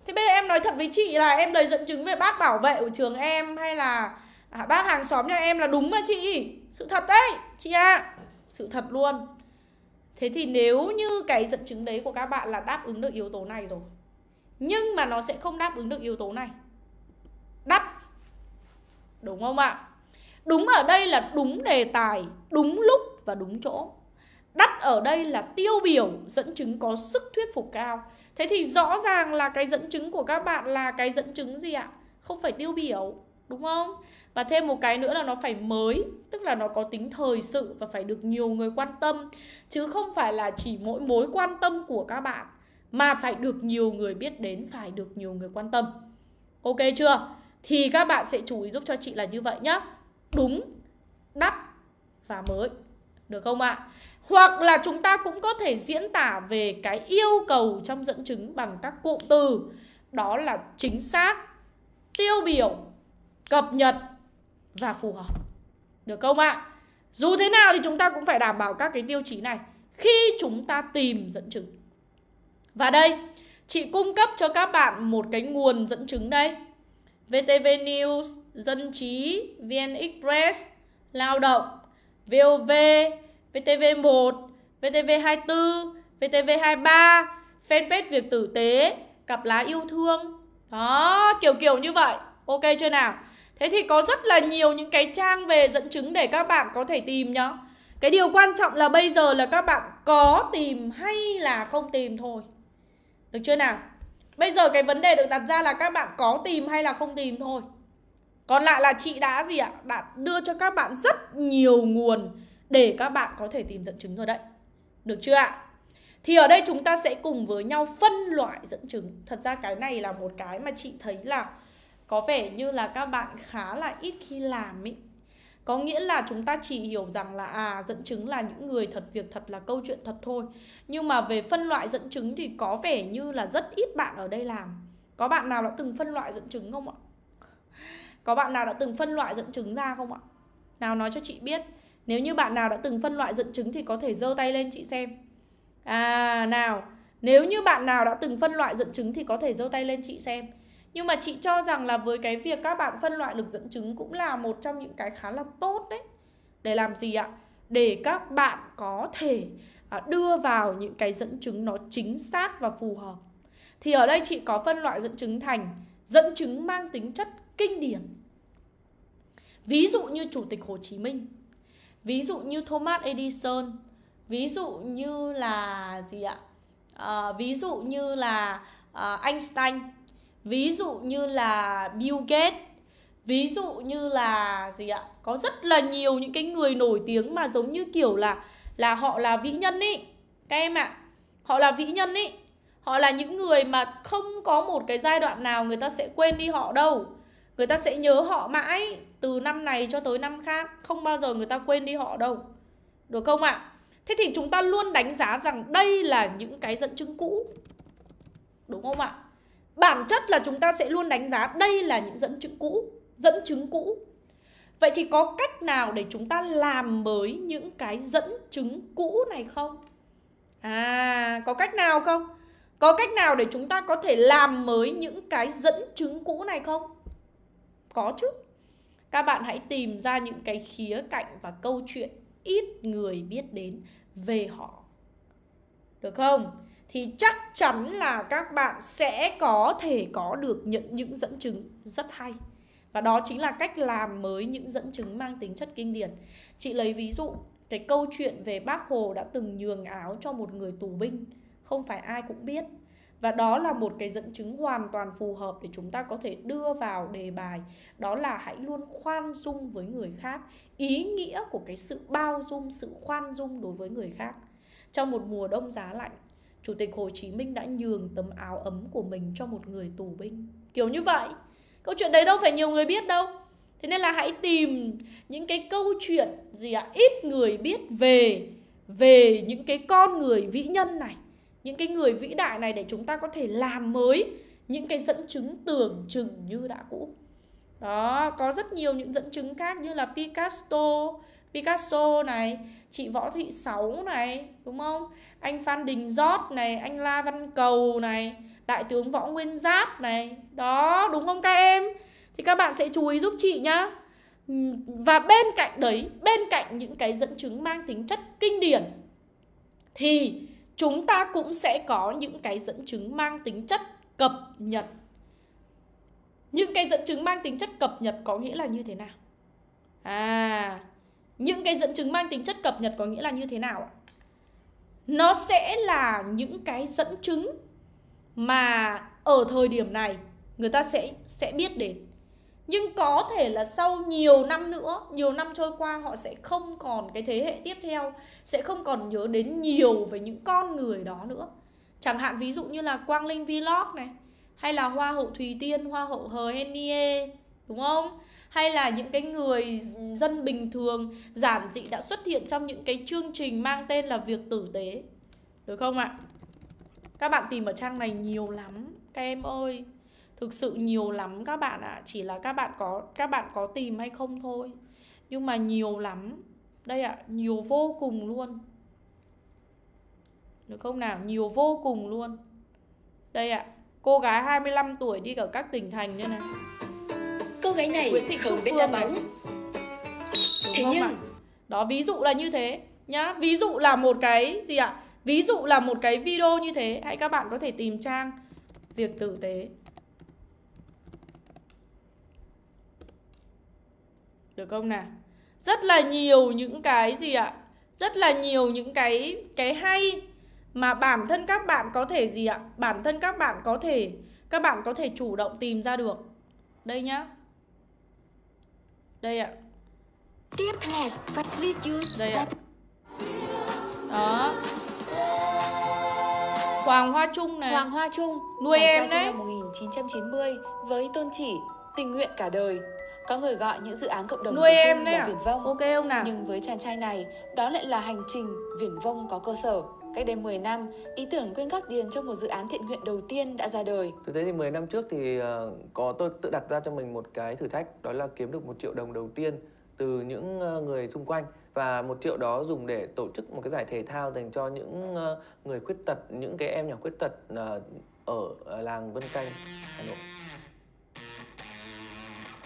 Thế bây giờ em nói thật với chị là em lời dẫn chứng về bác bảo vệ của trường em Hay là à, bác hàng xóm nhà em là đúng mà chị Sự thật đấy chị ạ à. Sự thật luôn Thế thì nếu như cái dẫn chứng đấy của các bạn là đáp ứng được yếu tố này rồi Nhưng mà nó sẽ không đáp ứng được yếu tố này Đắt Đúng không ạ? Đúng ở đây là đúng đề tài, đúng lúc và đúng chỗ đắt ở đây là tiêu biểu dẫn chứng có sức thuyết phục cao thế thì rõ ràng là cái dẫn chứng của các bạn là cái dẫn chứng gì ạ không phải tiêu biểu đúng không và thêm một cái nữa là nó phải mới tức là nó có tính thời sự và phải được nhiều người quan tâm chứ không phải là chỉ mỗi mối quan tâm của các bạn mà phải được nhiều người biết đến phải được nhiều người quan tâm ok chưa thì các bạn sẽ chú ý giúp cho chị là như vậy nhá đúng đắt và mới được không ạ à? hoặc là chúng ta cũng có thể diễn tả về cái yêu cầu trong dẫn chứng bằng các cụm từ đó là chính xác tiêu biểu cập nhật và phù hợp được không ạ dù thế nào thì chúng ta cũng phải đảm bảo các cái tiêu chí này khi chúng ta tìm dẫn chứng và đây chị cung cấp cho các bạn một cái nguồn dẫn chứng đây VTV News, Dân Trí, VN Express, Lao động, VOV, VTV1, VTV24, VTV23, fanpage việt Tử Tế, Cặp Lá Yêu Thương. Đó, kiểu kiểu như vậy. Ok chưa nào? Thế thì có rất là nhiều những cái trang về dẫn chứng để các bạn có thể tìm nhá. Cái điều quan trọng là bây giờ là các bạn có tìm hay là không tìm thôi. Được chưa nào? Bây giờ cái vấn đề được đặt ra là các bạn có tìm hay là không tìm thôi. Còn lại là chị đã gì ạ? Đã đưa cho các bạn rất nhiều nguồn để các bạn có thể tìm dẫn chứng rồi đấy. Được chưa ạ? Thì ở đây chúng ta sẽ cùng với nhau phân loại dẫn chứng. Thật ra cái này là một cái mà chị thấy là có vẻ như là các bạn khá là ít khi làm ý. Có nghĩa là chúng ta chỉ hiểu rằng là à dẫn chứng là những người thật việc thật là câu chuyện thật thôi. Nhưng mà về phân loại dẫn chứng thì có vẻ như là rất ít bạn ở đây làm. Có bạn nào đã từng phân loại dẫn chứng không ạ? Có bạn nào đã từng phân loại dẫn chứng ra không ạ? Nào nói cho chị biết nếu như bạn nào đã từng phân loại dẫn chứng thì có thể giơ tay lên chị xem. À nào, nếu như bạn nào đã từng phân loại dẫn chứng thì có thể giơ tay lên chị xem. Nhưng mà chị cho rằng là với cái việc các bạn phân loại được dẫn chứng cũng là một trong những cái khá là tốt đấy. Để làm gì ạ? Để các bạn có thể à, đưa vào những cái dẫn chứng nó chính xác và phù hợp. Thì ở đây chị có phân loại dẫn chứng thành dẫn chứng mang tính chất kinh điển. Ví dụ như Chủ tịch Hồ Chí Minh ví dụ như Thomas Edison ví dụ như là gì ạ à, ví dụ như là à, Einstein ví dụ như là Bill Gates ví dụ như là gì ạ có rất là nhiều những cái người nổi tiếng mà giống như kiểu là là họ là vĩ nhân ý các em ạ à, họ là vĩ nhân ý họ là những người mà không có một cái giai đoạn nào người ta sẽ quên đi họ đâu người ta sẽ nhớ họ mãi từ năm này cho tới năm khác không bao giờ người ta quên đi họ đâu được không ạ à? thế thì chúng ta luôn đánh giá rằng đây là những cái dẫn chứng cũ đúng không ạ à? bản chất là chúng ta sẽ luôn đánh giá đây là những dẫn chứng cũ dẫn chứng cũ vậy thì có cách nào để chúng ta làm mới những cái dẫn chứng cũ này không à có cách nào không có cách nào để chúng ta có thể làm mới những cái dẫn chứng cũ này không có chứ các bạn hãy tìm ra những cái khía cạnh và câu chuyện ít người biết đến về họ được không thì chắc chắn là các bạn sẽ có thể có được nhận những dẫn chứng rất hay và đó chính là cách làm mới những dẫn chứng mang tính chất kinh điển chị lấy ví dụ cái câu chuyện về bác hồ đã từng nhường áo cho một người tù binh không phải ai cũng biết và đó là một cái dẫn chứng hoàn toàn phù hợp để chúng ta có thể đưa vào đề bài đó là hãy luôn khoan dung với người khác ý nghĩa của cái sự bao dung sự khoan dung đối với người khác trong một mùa đông giá lạnh chủ tịch hồ chí minh đã nhường tấm áo ấm của mình cho một người tù binh kiểu như vậy câu chuyện đấy đâu phải nhiều người biết đâu thế nên là hãy tìm những cái câu chuyện gì ạ à, ít người biết về về những cái con người vĩ nhân này những cái người vĩ đại này để chúng ta có thể làm mới những cái dẫn chứng tưởng chừng như đã cũ đó có rất nhiều những dẫn chứng khác như là Picasso Picasso này chị Võ Thị Sáu này đúng không anh Phan Đình Giót này anh La Văn Cầu này đại tướng Võ Nguyên Giáp này đó đúng không các em thì các bạn sẽ chú ý giúp chị nhá và bên cạnh đấy bên cạnh những cái dẫn chứng mang tính chất kinh điển thì chúng ta cũng sẽ có những cái dẫn chứng mang tính chất cập nhật những cái dẫn chứng mang tính chất cập nhật có nghĩa là như thế nào à những cái dẫn chứng mang tính chất cập nhật có nghĩa là như thế nào nó sẽ là những cái dẫn chứng mà ở thời điểm này người ta sẽ sẽ biết đến nhưng có thể là sau nhiều năm nữa nhiều năm trôi qua họ sẽ không còn cái thế hệ tiếp theo sẽ không còn nhớ đến nhiều về những con người đó nữa chẳng hạn ví dụ như là quang linh vlog này hay là hoa hậu thùy tiên hoa hậu hờ henie đúng không hay là những cái người dân bình thường giản dị đã xuất hiện trong những cái chương trình mang tên là việc tử tế được không ạ các bạn tìm ở trang này nhiều lắm các em ơi thực sự nhiều lắm các bạn ạ à. chỉ là các bạn có các bạn có tìm hay không thôi nhưng mà nhiều lắm đây ạ à, nhiều vô cùng luôn được không nào nhiều vô cùng luôn đây ạ à, cô gái 25 tuổi đi ở các tỉnh thành như này cô gái này Nguyễn Thị không Trúc biết đá bóng thế nhưng ạ? đó ví dụ là như thế nhá ví dụ là một cái gì ạ à? ví dụ là một cái video như thế hãy các bạn có thể tìm trang việc tử tế được không nào rất là nhiều những cái gì ạ rất là nhiều những cái cái hay mà bản thân các bạn có thể gì ạ bản thân các bạn có thể các bạn có thể chủ động tìm ra được đây nhá đây ạ đây ạ đó Hoàng Hoa Trung này Hoàng Hoa Trung Nuôi em đấy sinh năm 1990 Với tôn chỉ Tình nguyện cả đời có người gọi những dự án cộng đồng nuôi em đấy là à? viển vông. Ok ông nào. Nhưng với chàng trai này, đó lại là hành trình viển vông có cơ sở. Cách đây 10 năm, ý tưởng quyên góp tiền cho một dự án thiện nguyện đầu tiên đã ra đời. Thực tế thì 10 năm trước thì ờ, có tôi tự đặt ra cho mình một cái thử thách đó là kiếm được một triệu đồng đầu tiên từ những ờ, người xung quanh và một triệu đó dùng để tổ chức một cái giải thể thao dành cho những ờ, người khuyết tật, những cái em nhỏ khuyết tật ở làng Vân Canh, Hà Nội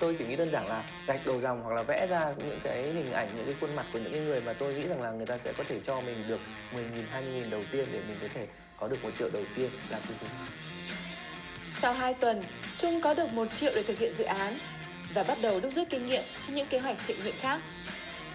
tôi chỉ nghĩ đơn giản là gạch đầu dòng hoặc là vẽ ra những cái hình ảnh những cái khuôn mặt của những cái người mà tôi nghĩ rằng là người ta sẽ có thể cho mình được 10 nghìn 20 nghìn đầu tiên để mình có thể có được một triệu đầu tiên là cái gì sau 2 tuần, Trung có được 1 triệu để thực hiện dự án và bắt đầu đúc rút kinh nghiệm cho những kế hoạch thiện nguyện khác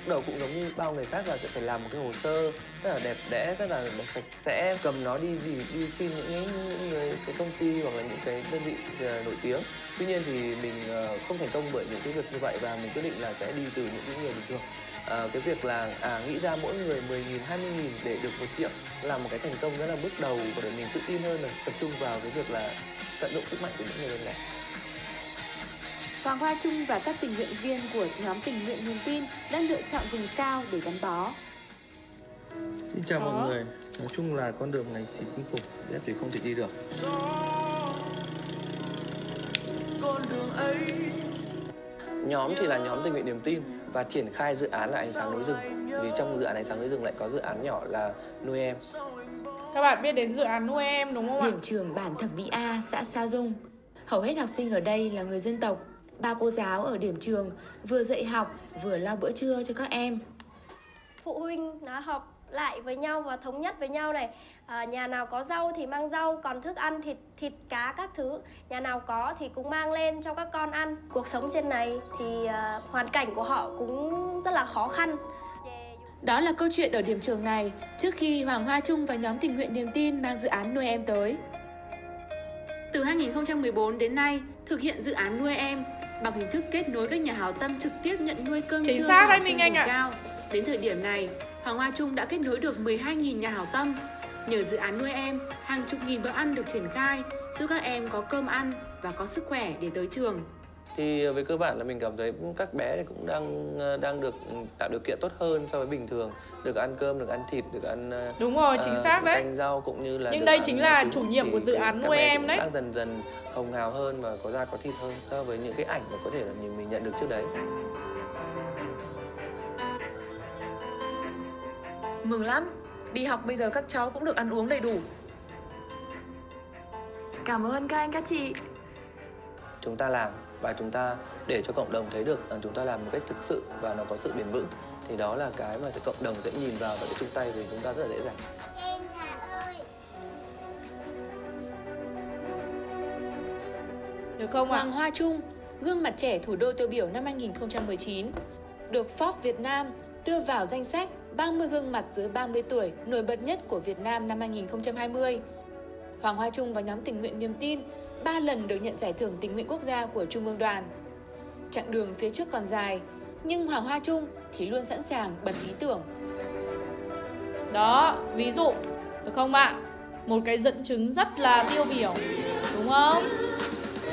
đầu cũng giống như bao người khác là sẽ phải làm một cái hồ sơ rất là đẹp đẽ rất là sạch sẽ cầm nó đi gì đi xin những những người cái công ty hoặc là những cái đơn vị à, nổi tiếng tuy nhiên thì mình à, không thành công bởi những cái việc như vậy và mình quyết định là sẽ đi từ những cái người bình thường à, cái việc là à, nghĩ ra mỗi người 10.000, 20 nghìn để được một triệu là một cái thành công rất là bước đầu và để mình tự tin hơn là tập trung vào cái việc là tận dụng sức mạnh của những người bên lẻ Hoàng Hoa Trung và các tình nguyện viên của nhóm tình nguyện niềm tin đã lựa chọn vùng cao để gắn bó. Xin chào mọi người, nói chung là con đường này thì kinh khủng, ép thì không thể đi được. Con đường ấy Nhóm thì là nhóm tình nguyện niềm tin và triển khai dự án là ánh sáng núi rừng vì trong dự án ánh sáng núi rừng lại có dự án nhỏ là nuôi em các bạn biết đến dự án nuôi em đúng không ạ? Điểm trường bản thẩm mỹ A, xã Sa Dung. Hầu hết học sinh ở đây là người dân tộc, ba cô giáo ở điểm trường vừa dạy học vừa lo bữa trưa cho các em. Phụ huynh đã học lại với nhau và thống nhất với nhau này à, nhà nào có rau thì mang rau còn thức ăn thịt thịt cá các thứ nhà nào có thì cũng mang lên cho các con ăn cuộc sống trên này thì à, hoàn cảnh của họ cũng rất là khó khăn đó là câu chuyện ở điểm trường này trước khi Hoàng Hoa Trung và nhóm tình nguyện niềm tin mang dự án nuôi em tới. Từ 2014 đến nay, thực hiện dự án nuôi em, bằng hình thức kết nối các nhà hảo tâm trực tiếp nhận nuôi cơm Chính trưa xác đấy mình anh ạ. Cao. Đến thời điểm này, Hoàng Hoa Trung đã kết nối được 12.000 nhà hảo tâm. Nhờ dự án nuôi em, hàng chục nghìn bữa ăn được triển khai, giúp các em có cơm ăn và có sức khỏe để tới trường thì về cơ bản là mình cảm thấy các bé cũng đang ờ, đang được tạo điều kiện tốt hơn so với bình thường được ăn cơm được ăn thịt được ăn ờ, đúng rồi chính uh, xác đấy canh rau cũng như là nhưng đây chính là chủ nhiệm của dự án nuôi em đấy đang dần dần hồng hào hơn và có da có thịt hơn so với những cái ảnh mà có thể là mình nhận được trước đấy mừng lắm đi học bây giờ các cháu cũng được ăn uống đầy đủ cảm ơn các anh các chị chúng ta làm và chúng ta để cho cộng đồng thấy được rằng chúng ta làm một cách thực sự và nó có sự bền vững thì đó là cái mà cộng đồng sẽ nhìn vào và sẽ chung tay với chúng ta rất là dễ dàng. Được không Hoàng à? Hoa Trung, gương mặt trẻ thủ đô tiêu biểu năm 2019, được Forbes Việt Nam đưa vào danh sách 30 gương mặt dưới 30 tuổi nổi bật nhất của Việt Nam năm 2020. Hoàng Hoa Trung và nhóm tình nguyện niềm tin 3 lần được nhận giải thưởng tình nguyện quốc gia của Trung ương đoàn. Chặng đường phía trước còn dài, nhưng Hoàng Hoa Trung thì luôn sẵn sàng bật ý tưởng. Đó, ví dụ, được không bạn? Một cái dẫn chứng rất là tiêu biểu, đúng không?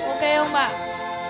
Ok không bạn?